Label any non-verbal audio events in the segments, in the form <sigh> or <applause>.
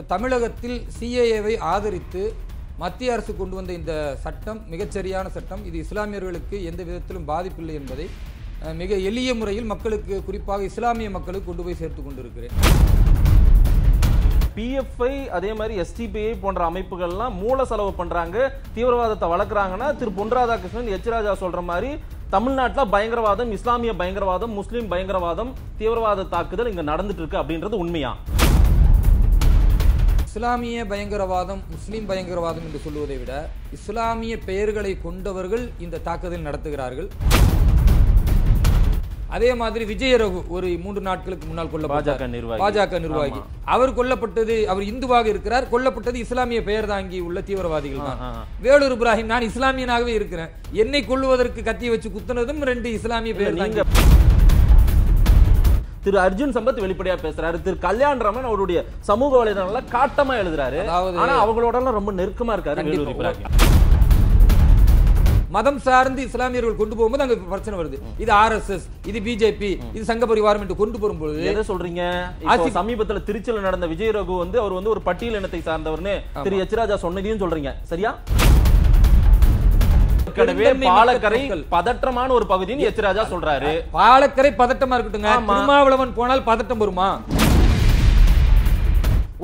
இப்போ தமிழகத்தில் சிஏஏவை ஆதரித்து மத்திய அரசு கொண்டு வந்த இந்த சட்டம் மிகச்சரியான சட்டம் இது இஸ்லாமியர்களுக்கு எந்த விதத்திலும் பாதிப்பில்லை என்பதை மிக எளிய முறையில் மக்களுக்கு குறிப்பாக இஸ்லாமிய மக்களுக்கு கொண்டு போய் சேர்த்து கொண்டிருக்கிறேன் பிஎஃப்ஐ அதே மாதிரி எஸ்டிபிஐ போன்ற அமைப்புகள்லாம் மூல செலவு பண்ணுறாங்க தீவிரவாதத்தை வளர்க்குறாங்கன்னா திரு பொன் ராதாகிருஷ்ணன் ராஜா சொல்கிற மாதிரி தமிழ்நாட்டில் பயங்கரவாதம் இஸ்லாமிய பயங்கரவாதம் முஸ்லீம் பயங்கரவாதம் தீவிரவாத தாக்குதல் இங்கே நடந்துட்டு இருக்கு அப்படின்றது உண்மையா இஸ்லாமிய பயங்கரவாதம் முஸ்லீம் பயங்கரவாதம் என்று சொல்லுவதை விட இஸ்லாமிய பெயர்களை கொண்டவர்கள் இந்த தாக்குதல் நடத்துகிறார்கள் அதே மாதிரி விஜய ரகு ஒரு மூன்று நாட்களுக்கு முன்னால் கொல்ல பாஜக நிர்வாகி பாஜக நிர்வாகி அவர் கொல்லப்பட்டது அவர் இந்துவாக இருக்கிறார் கொல்லப்பட்டது இஸ்லாமிய பெயர் தாங்கி உள்ள தீவிரவாதிகள் தான் வேலூர் இப்ராஹிம் நான் இஸ்லாமியனாகவே இருக்கிறேன் என்னை கொள்வதற்கு கத்தி வச்சு குத்துனதும் ரெண்டு இஸ்லாமிய பெயர் தாங்க திரு அர்ஜுன் சம்பத் வெளிப்படையா பேசுறாரு திரு கல்யாண் ரமன் அவருடைய சமூக வலைதளங்கள காட்டமா எழுதுறாரு ஆனா அவங்களோட ரொம்ப நெருக்கமா இருக்காரு மதம் சார்ந்து இஸ்லாமியர்கள் கொண்டு போகும்போது அங்க பிரச்சனை வருது இது ஆர் எஸ் எஸ் இது பிஜேபி இது சங்க பரிவாரம் என்று கொண்டு போகும்போது எதை சொல்றீங்க சமீபத்துல திருச்சியில் நடந்த விஜய் ரகு வந்து அவர் வந்து ஒரு பட்டியல் இனத்தை சார்ந்தவர்னு திரு எச் ராஜா சொன்னதையும் சொல்றீங்க சரியா ஏற்கனவே பாலக்கரை பதற்றமான ஒரு பகுதின்னு எச்சிராஜா சொல்றாரு பாலக்கரை பதட்டமா இருக்கட்டுங்க திருமாவளவன் போனால் பதட்டம் வருமா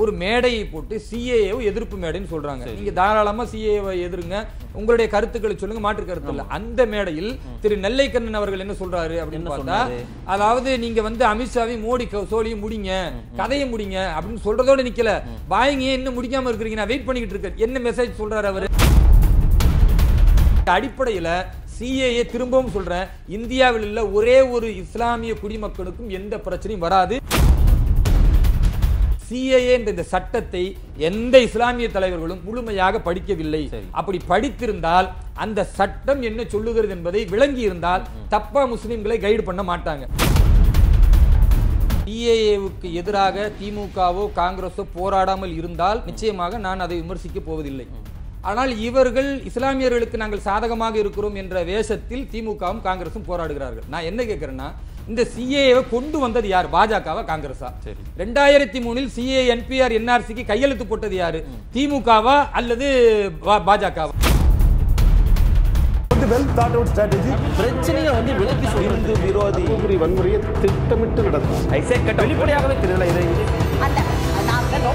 ஒரு மேடையை போட்டு சிஏஏ எதிர்ப்பு மேடைன்னு சொல்றாங்க நீங்க தாராளமா சிஏஏவை எதிருங்க உங்களுடைய கருத்துக்களை சொல்லுங்க மாற்று கருத்து இல்ல அந்த மேடையில் திரு நெல்லைக்கண்ணன் அவர்கள் என்ன சொல்றாரு அப்படின்னு பார்த்தா அதாவது நீங்க வந்து அமித்ஷாவையும் மோடி சோழியும் முடிங்க கதையை முடிங்க அப்படின்னு சொல்றதோட நிக்கல பாயிங்க என்ன முடிக்காம இருக்கிறீங்க நான் வெயிட் பண்ணிக்கிட்டு இருக்கேன் என்ன மெசேஜ் சொல்றாரு அவரு அடிப்படையில் சிஏஏ திரும்பவும் சொல்கிறேன் இந்தியாவில் உள்ள ஒரே ஒரு இஸ்லாமிய குடிமக்களுக்கும் எந்த பிரச்சனையும் வராது சிஏஏ என்ற இந்த சட்டத்தை எந்த இஸ்லாமிய தலைவர்களும் முழுமையாக படிக்கவில்லை அப்படி படித்திருந்தால் அந்த சட்டம் என்ன சொல்லுகிறது என்பதை விளங்கி இருந்தால் தப்பா முஸ்லிம்களை கைடு பண்ண மாட்டாங்க சிஏஏவுக்கு எதிராக திமுகவோ காங்கிரஸோ போராடாமல் இருந்தால் நிச்சயமாக நான் அதை விமர்சிக்க போவதில்லை ஆனால் இவர்கள் இஸ்லாமியர்களுக்கு நாங்கள் சாதகமாக இருக்கிறோம் என்ற வேஷத்தில் திமுகவும் காங்கிரஸும் போராடுகிறார்கள் நான் என்ன கேட்குறேன்னா இந்த சிஏவை கொண்டு வந்தது யார் பாஜகவா காங்கிரஸா ரெண்டாயிரத்தி மூணில் சிஏ என்பிஆர் என்ஆர்சிக்கு கையெழுத்து போட்டது யாரு திமுகவா அல்லது பாஜகவா பிரச்சனையை வந்து விரோதி வன்முறையை திட்டமிட்டு நடக்கும் வெளிப்படையாகவே தெரியல இதை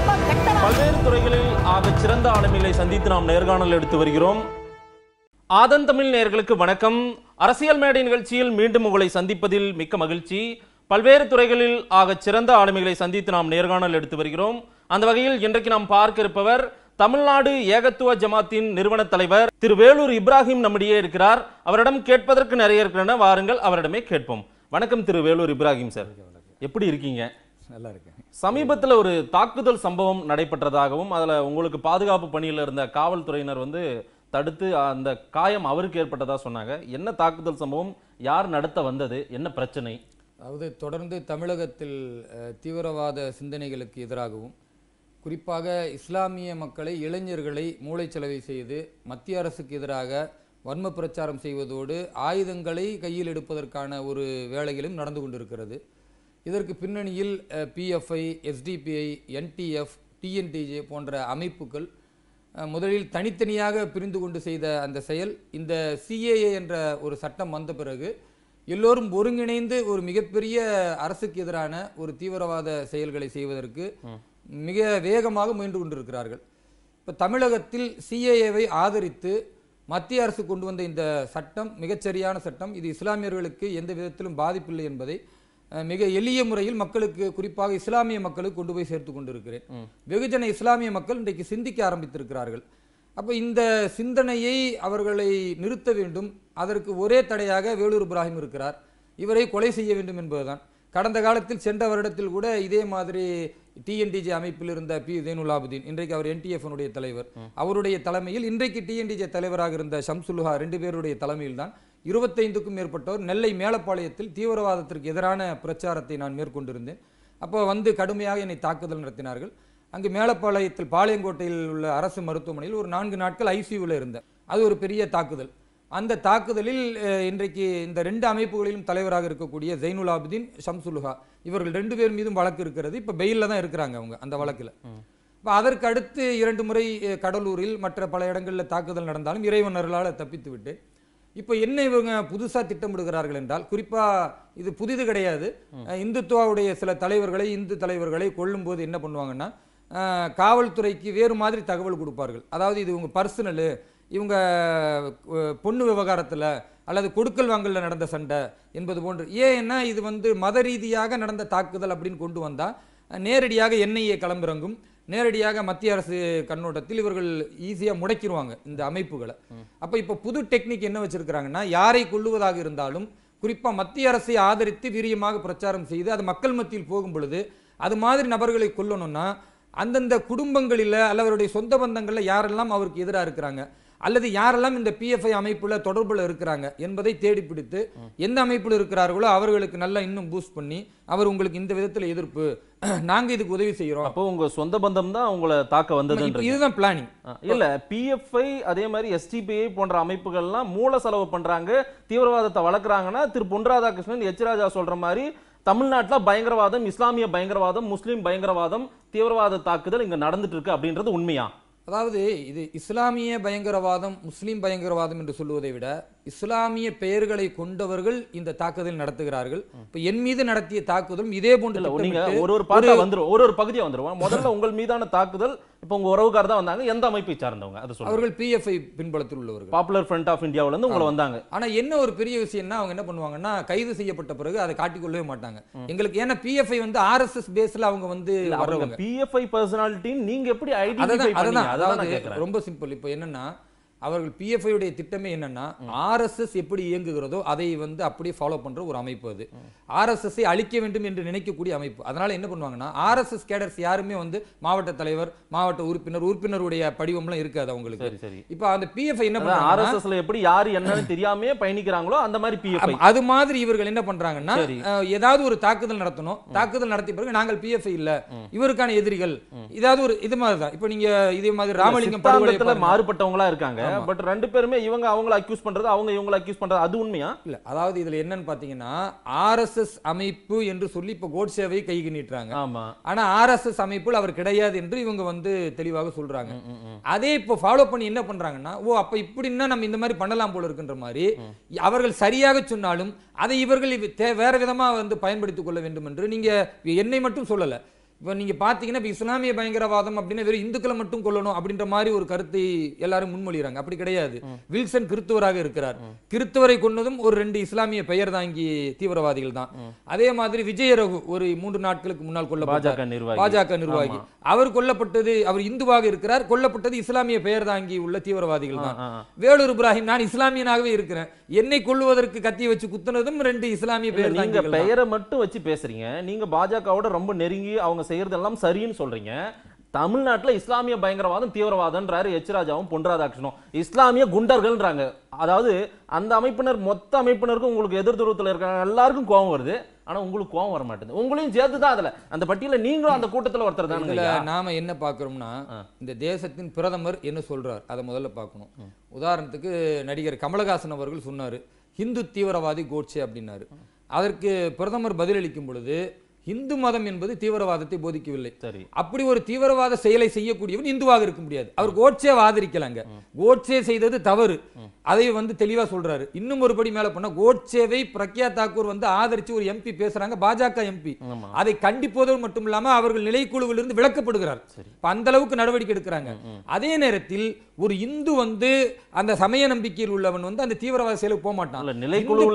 பல்வேறு துறைகளில் ஆக சிறந்த ஆளுமைகளை சந்தித்து நாம் நேர்காணல் எடுத்து வருகிறோம் ஆதன் தமிழ் நேர்களுக்கு வணக்கம் அரசியல் மேடை நிகழ்ச்சியில் மீண்டும் உங்களை சந்திப்பதில் மிக்க மகிழ்ச்சி பல்வேறு துறைகளில் ஆக சிறந்த ஆளுமைகளை சந்தித்து நாம் நேர்காணல் எடுத்து வருகிறோம் அந்த வகையில் இன்றைக்கு நாம் பார்க்க இருப்பவர் தமிழ்நாடு ஏகத்துவ ஜமாத்தின் நிறுவன தலைவர் திரு வேலூர் இப்ராஹிம் நம்மிடையே இருக்கிறார் அவரிடம் கேட்பதற்கு நிறைய இருக்கிறன வாருங்கள் அவரிடமே கேட்போம் வணக்கம் திரு வேலூர் இப்ராஹிம் சார் எப்படி இருக்கீங்க நல்லா இருக்கேன் சமீபத்தில் ஒரு தாக்குதல் சம்பவம் நடைபெற்றதாகவும் அதில் உங்களுக்கு பாதுகாப்பு பணியில் இருந்த காவல்துறையினர் வந்து தடுத்து அந்த காயம் அவருக்கு ஏற்பட்டதாக சொன்னாங்க என்ன தாக்குதல் சம்பவம் யார் நடத்த வந்தது என்ன பிரச்சனை அதாவது தொடர்ந்து தமிழகத்தில் தீவிரவாத சிந்தனைகளுக்கு எதிராகவும் குறிப்பாக இஸ்லாமிய மக்களை இளைஞர்களை மூளைச்சலவை செய்து மத்திய அரசுக்கு எதிராக வன்ம பிரச்சாரம் செய்வதோடு ஆயுதங்களை கையில் எடுப்பதற்கான ஒரு வேலைகளும் நடந்து கொண்டிருக்கிறது இதற்கு பின்னணியில் பிஎஃப்ஐ எஸ்டிபிஐ என்டிஎஃப் டிஎன்டிஜே போன்ற அமைப்புகள் முதலில் தனித்தனியாக பிரிந்து கொண்டு செய்த அந்த செயல் இந்த சிஏஏ என்ற ஒரு சட்டம் வந்த பிறகு எல்லோரும் ஒருங்கிணைந்து ஒரு மிகப்பெரிய அரசுக்கு எதிரான ஒரு தீவிரவாத செயல்களை செய்வதற்கு மிக வேகமாக முயன்று கொண்டிருக்கிறார்கள் இப்போ தமிழகத்தில் சிஏஏவை ஆதரித்து மத்திய அரசு கொண்டு வந்த இந்த சட்டம் மிகச்சரியான சட்டம் இது இஸ்லாமியர்களுக்கு எந்த விதத்திலும் பாதிப்பில்லை என்பதை மிக எளிய முறையில் மக்களுக்கு குறிப்பாக இஸ்லாமிய மக்களுக்கு கொண்டு போய் சேர்த்து கொண்டிருக்கிறேன் வெகுஜன இஸ்லாமிய மக்கள் இன்றைக்கு சிந்திக்க ஆரம்பித்திருக்கிறார்கள் அப்போ இந்த சிந்தனையை அவர்களை நிறுத்த வேண்டும் அதற்கு ஒரே தடையாக வேலூர் இப்ராஹிம் இருக்கிறார் இவரை கொலை செய்ய வேண்டும் என்பதுதான் கடந்த காலத்தில் சென்ற வருடத்தில் கூட இதே மாதிரி டிஎன்டிஜே அமைப்பில் இருந்த பி உதயனுலாபுதீன் இன்றைக்கு அவர் என்டிஎஃப்னுடைய தலைவர் அவருடைய தலைமையில் இன்றைக்கு டிஎன்டிஜே தலைவராக இருந்த ஷம்சுல்ஹா ரெண்டு பேருடைய தலைமையில் தான் இருபத்தைந்துக்கும் மேற்பட்டோர் நெல்லை மேலப்பாளையத்தில் தீவிரவாதத்திற்கு எதிரான பிரச்சாரத்தை நான் மேற்கொண்டிருந்தேன் அப்போ வந்து கடுமையாக என்னை தாக்குதல் நடத்தினார்கள் அங்கு மேலப்பாளையத்தில் பாளையங்கோட்டையில் உள்ள அரசு மருத்துவமனையில் ஒரு நான்கு நாட்கள் ஐசியூவில் இருந்தேன் அது ஒரு பெரிய தாக்குதல் அந்த தாக்குதலில் இன்றைக்கு இந்த ரெண்டு அமைப்புகளிலும் தலைவராக இருக்கக்கூடிய ஜெயினுல் ஆபிதீன் ஷம்சுலுஹா இவர்கள் ரெண்டு பேர் மீதும் வழக்கு இருக்கிறது இப்போ பெயிலில் தான் இருக்கிறாங்க அவங்க அந்த வழக்கில் இப்போ அதற்கு அடுத்து இரண்டு முறை கடலூரில் மற்ற பல இடங்களில் தாக்குதல் நடந்தாலும் இறைவனர்களால் தப்பித்து விட்டு இப்போ என்ன இவங்க புதுசாக திட்டமிடுகிறார்கள் என்றால் குறிப்பாக இது புதிது கிடையாது இந்துத்துவாவுடைய சில தலைவர்களை இந்து தலைவர்களை போது என்ன பண்ணுவாங்கன்னா காவல்துறைக்கு வேறு மாதிரி தகவல் கொடுப்பார்கள் அதாவது இது இவங்க பர்சனலு இவங்க பொண்ணு விவகாரத்தில் அல்லது கொடுக்கல் வாங்கலில் நடந்த சண்டை என்பது போன்று ஏன்னா இது வந்து மத ரீதியாக நடந்த தாக்குதல் அப்படின்னு கொண்டு வந்தால் நேரடியாக என்ஐஏ களம்பிறங்கும் நேரடியாக மத்திய அரசு கண்ணோட்டத்தில் இவர்கள் ஈஸியாக முடக்கிடுவாங்க இந்த அமைப்புகளை அப்போ இப்போ புது டெக்னிக் என்ன வச்சிருக்கிறாங்கன்னா யாரை கொள்ளுவதாக இருந்தாலும் குறிப்பாக மத்திய அரசை ஆதரித்து வீரியமாக பிரச்சாரம் செய்து அது மக்கள் மத்தியில் போகும் பொழுது அது மாதிரி நபர்களை கொல்லணும்னா அந்தந்த குடும்பங்களில் அல்ல அவருடைய சொந்த பந்தங்களில் யாரெல்லாம் அவருக்கு எதிராக இருக்கிறாங்க அல்லது யாரெல்லாம் இந்த பிஎஃப்ஐ அமைப்புல தொடர்புல இருக்கிறாங்க என்பதை தேடி பிடித்து எந்த அமைப்பில் இருக்கிறார்களோ அவர்களுக்கு நல்லா இன்னும் பூஸ்ட் பண்ணி அவர் உங்களுக்கு இந்த விதத்துல எதிர்ப்பு <clears throat> நாங்க இதுக்கு உதவி செய்யறோம் அப்போ உங்க சொந்த பந்தம் தான் உங்களை தாக்க வந்தது இதுதான் பிளானிங் இல்ல பிஎஃப்ஐ அதே மாதிரி எஸ்டிபிஐ போன்ற அமைப்புகள்லாம் மூல செலவு பண்றாங்க தீவிரவாதத்தை வளர்க்குறாங்கன்னா திரு பொன் ராதாகிருஷ்ணன் எச் ராஜா சொல்ற மாதிரி தமிழ்நாட்டில் பயங்கரவாதம் இஸ்லாமிய பயங்கரவாதம் முஸ்லீம் பயங்கரவாதம் தீவிரவாத தாக்குதல் இங்க நடந்துட்டு இருக்கு அப்படின்றது உண்மையா அதாவது இது இஸ்லாமிய பயங்கரவாதம் முஸ்லீம் பயங்கரவாதம் என்று சொல்லுவதை விட இஸ்லாமிய பெயர்களை கொண்டவர்கள் இந்த தாக்குதல் நடத்துகிறார்கள் இப்ப என் மீது நடத்திய தாக்குதலும் இதே போன்ற ஒரு ஒரு வந்துரும் ஒரு ஒரு பகுதியா வந்துருவோம் முதல்ல உங்கள் மீதான தாக்குதல் இப்ப உங்க உறவுக்கார தான் வந்தாங்க எந்த அமைப்பை சார்ந்தவங்க அதை சொல்லுங்க அவர்கள் பிஎஃப்ஐ பின்பலத்தில் உள்ளவர்கள் பாப்புலர் ஃப்ரண்ட் ஆஃப் இந்தியாவில இருந்து உங்களை வந்தாங்க ஆனா என்ன ஒரு பெரிய விஷயம்னா அவங்க என்ன பண்ணுவாங்கன்னா கைது செய்யப்பட்ட பிறகு அதை காட்டிக்கொள்ளவே மாட்டாங்க எங்களுக்கு ஏன்னா பிஎஃப்ஐ வந்து ஆர்எஸ்எஸ் பேஸ்ல அவங்க வந்து பிஎஃப்ஐ பர்சனாலிட்டின்னு நீங்க எப்படி ஐடி அதாவது ரொம்ப சிம்பிள் இப்போ என்னன்னா அவர்கள் உடைய திட்டமே என்னன்னா ஆர்எஸ்எஸ் எப்படி இயங்குகிறதோ அதை வந்து அப்படியே ஃபாலோ பண்ற ஒரு அமைப்பு அது எஸ் அழிக்க வேண்டும் என்று நினைக்கக்கூடிய அமைப்பு அதனால என்ன பண்ணுவாங்கன்னா ஆர்எஸ்எஸ் கேடர்ஸ் யாருமே வந்து மாவட்ட தலைவர் மாவட்ட உறுப்பினர் உறுப்பினருடைய படிவம்லாம் இருக்காது அவங்களுக்கு இப்போ அந்த பிஎஃப்ஐ என்ன பண்ணுவாங்க ஆர்எஸ்எஸ்ல எப்படி யாரு என்னன்னு தெரியாம பயணிக்கிறாங்களோ அந்த மாதிரி பிஎஃப் அது மாதிரி இவர்கள் என்ன பண்றாங்கன்னா ஏதாவது ஒரு தாக்குதல் நடத்தணும் தாக்குதல் நடத்திய பிறகு நாங்கள் பிஎஃப்ஐ இல்ல இவருக்கான எதிரிகள் ஏதாவது ஒரு இது மாதிரி தான் இப்போ நீங்க இதே மாதிரி ராமலிங்கம் மாறுபட்டவங்களா இருக்காங்க பட் ரெண்டு பேருமே இவங்க அவங்கள அக்யூஸ் பண்றது அவங்க இவங்கள அக்யூஸ் பண்றது அது உண்மையா இல்ல அதாவது இதுல என்னன்னு பாத்தீங்கன்னா ஆர்எஸ்எஸ் அமைப்பு என்று சொல்லி இப்ப கோட்சேவை கைக்கு நீட்டுறாங்க ஆமா ஆனா ஆர்எஸ்எஸ் அமைப்பில் அவர் கிடையாது என்று இவங்க வந்து தெளிவாக சொல்றாங்க அதே இப்ப ஃபாலோ பண்ணி என்ன பண்றாங்கன்னா ஓ அப்ப இப்படின்னா நம்ம இந்த மாதிரி பண்ணலாம் போல இருக்குன்ற மாதிரி அவர்கள் சரியாக சொன்னாலும் அதை இவர்கள் வேற விதமா வந்து பயன்படுத்திக் கொள்ள வேண்டும் என்று நீங்க என்னை மட்டும் சொல்லல இப்போ நீங்கள் பார்த்தீங்கன்னா இப்போ இஸ்லாமிய பயங்கரவாதம் அப்படின்னு வெறும் இந்துக்களை மட்டும் கொள்ளணும் அப்படின்ற மாதிரி ஒரு கருத்தை எல்லாரும் முன்மொழிகிறாங்க அப்படி கிடையாது வில்சன் கிறித்துவராக இருக்கிறார் கிறித்துவரை கொண்டதும் ஒரு ரெண்டு இஸ்லாமிய பெயர் தாங்கி தீவிரவாதிகள் தான் அதே மாதிரி விஜய ரகு ஒரு மூன்று நாட்களுக்கு முன்னால் கொல்ல பாஜக நிர்வாகி அவர் கொல்லப்பட்டது அவர் இந்துவாக இருக்கிறார் கொல்லப்பட்டது இஸ்லாமிய பெயர் தாங்கி உள்ள தீவிரவாதிகள் தான் வேலூர் இப்ராஹிம் நான் இஸ்லாமியனாகவே இருக்கிறேன் என்னை கொள்வதற்கு கத்தி வச்சு குத்துனதும் ரெண்டு இஸ்லாமிய பெயர் பெயரை மட்டும் வச்சு பேசுறீங்க நீங்க பாஜகவோட ரொம்ப நெருங்கி அவங்க செய்யறதெல்லாம் சரின்னு சொல்றீங்க தமிழ்நாட்டில் இஸ்லாமிய பயங்கரவாதம் தீவிரவாதம்ன்றாரு எச் ராஜாவும் பொன் இஸ்லாமிய குண்டர்கள்ன்றாங்க அதாவது அந்த அமைப்பினர் மொத்த அமைப்பினருக்கும் உங்களுக்கு எதிர் இருக்க எல்லாருக்கும் கோபம் வருது ஆனால் உங்களுக்கு கோபம் வர மாட்டேது உங்களையும் சேர்த்து தான் அதில் அந்த பட்டியல நீங்களும் அந்த கூட்டத்தில் ஒருத்தர் தான் நாம என்ன பார்க்குறோம்னா இந்த தேசத்தின் பிரதமர் என்ன சொல்றார் அதை முதல்ல பார்க்கணும் உதாரணத்துக்கு நடிகர் கமலஹாசன் அவர்கள் சொன்னார் ஹிந்து தீவிரவாதி கோட்சே அப்படின்னாரு அதற்கு பிரதமர் பதிலளிக்கும் பொழுது இந்து மதம் என்பது தீவிரவாதத்தை போதிக்கவில்லை சரி அப்படி ஒரு தீவிரவாத செயலை செய்யக்கூடியவன் இந்துவாக இருக்க முடியாது அவர் கோட்சே ஆதரிக்கலாங்க கோட்சே செய்தது தவறு அதை வந்து தெளிவாக சொல்கிறாரு இன்னும் ஒரு படி மேலே போனால் கோட்சேவை பிரக்யா தாக்கூர் வந்து ஆதரித்து ஒரு எம்பி பேசுகிறாங்க பாஜக எம்பி அதை கண்டிப்பதோடு மட்டும் இல்லாமல் அவர்கள் நிலைக்குழுவிலிருந்து விளக்கப்படுகிறார் இப்போ அந்த அளவுக்கு நடவடிக்கை எடுக்கிறாங்க அதே நேரத்தில் ஒரு இந்து வந்து அந்த சமய நம்பிக்கையில் உள்ளவன் வந்து அந்த தீவிரவாத செயலுக்கு போக மாட்டான்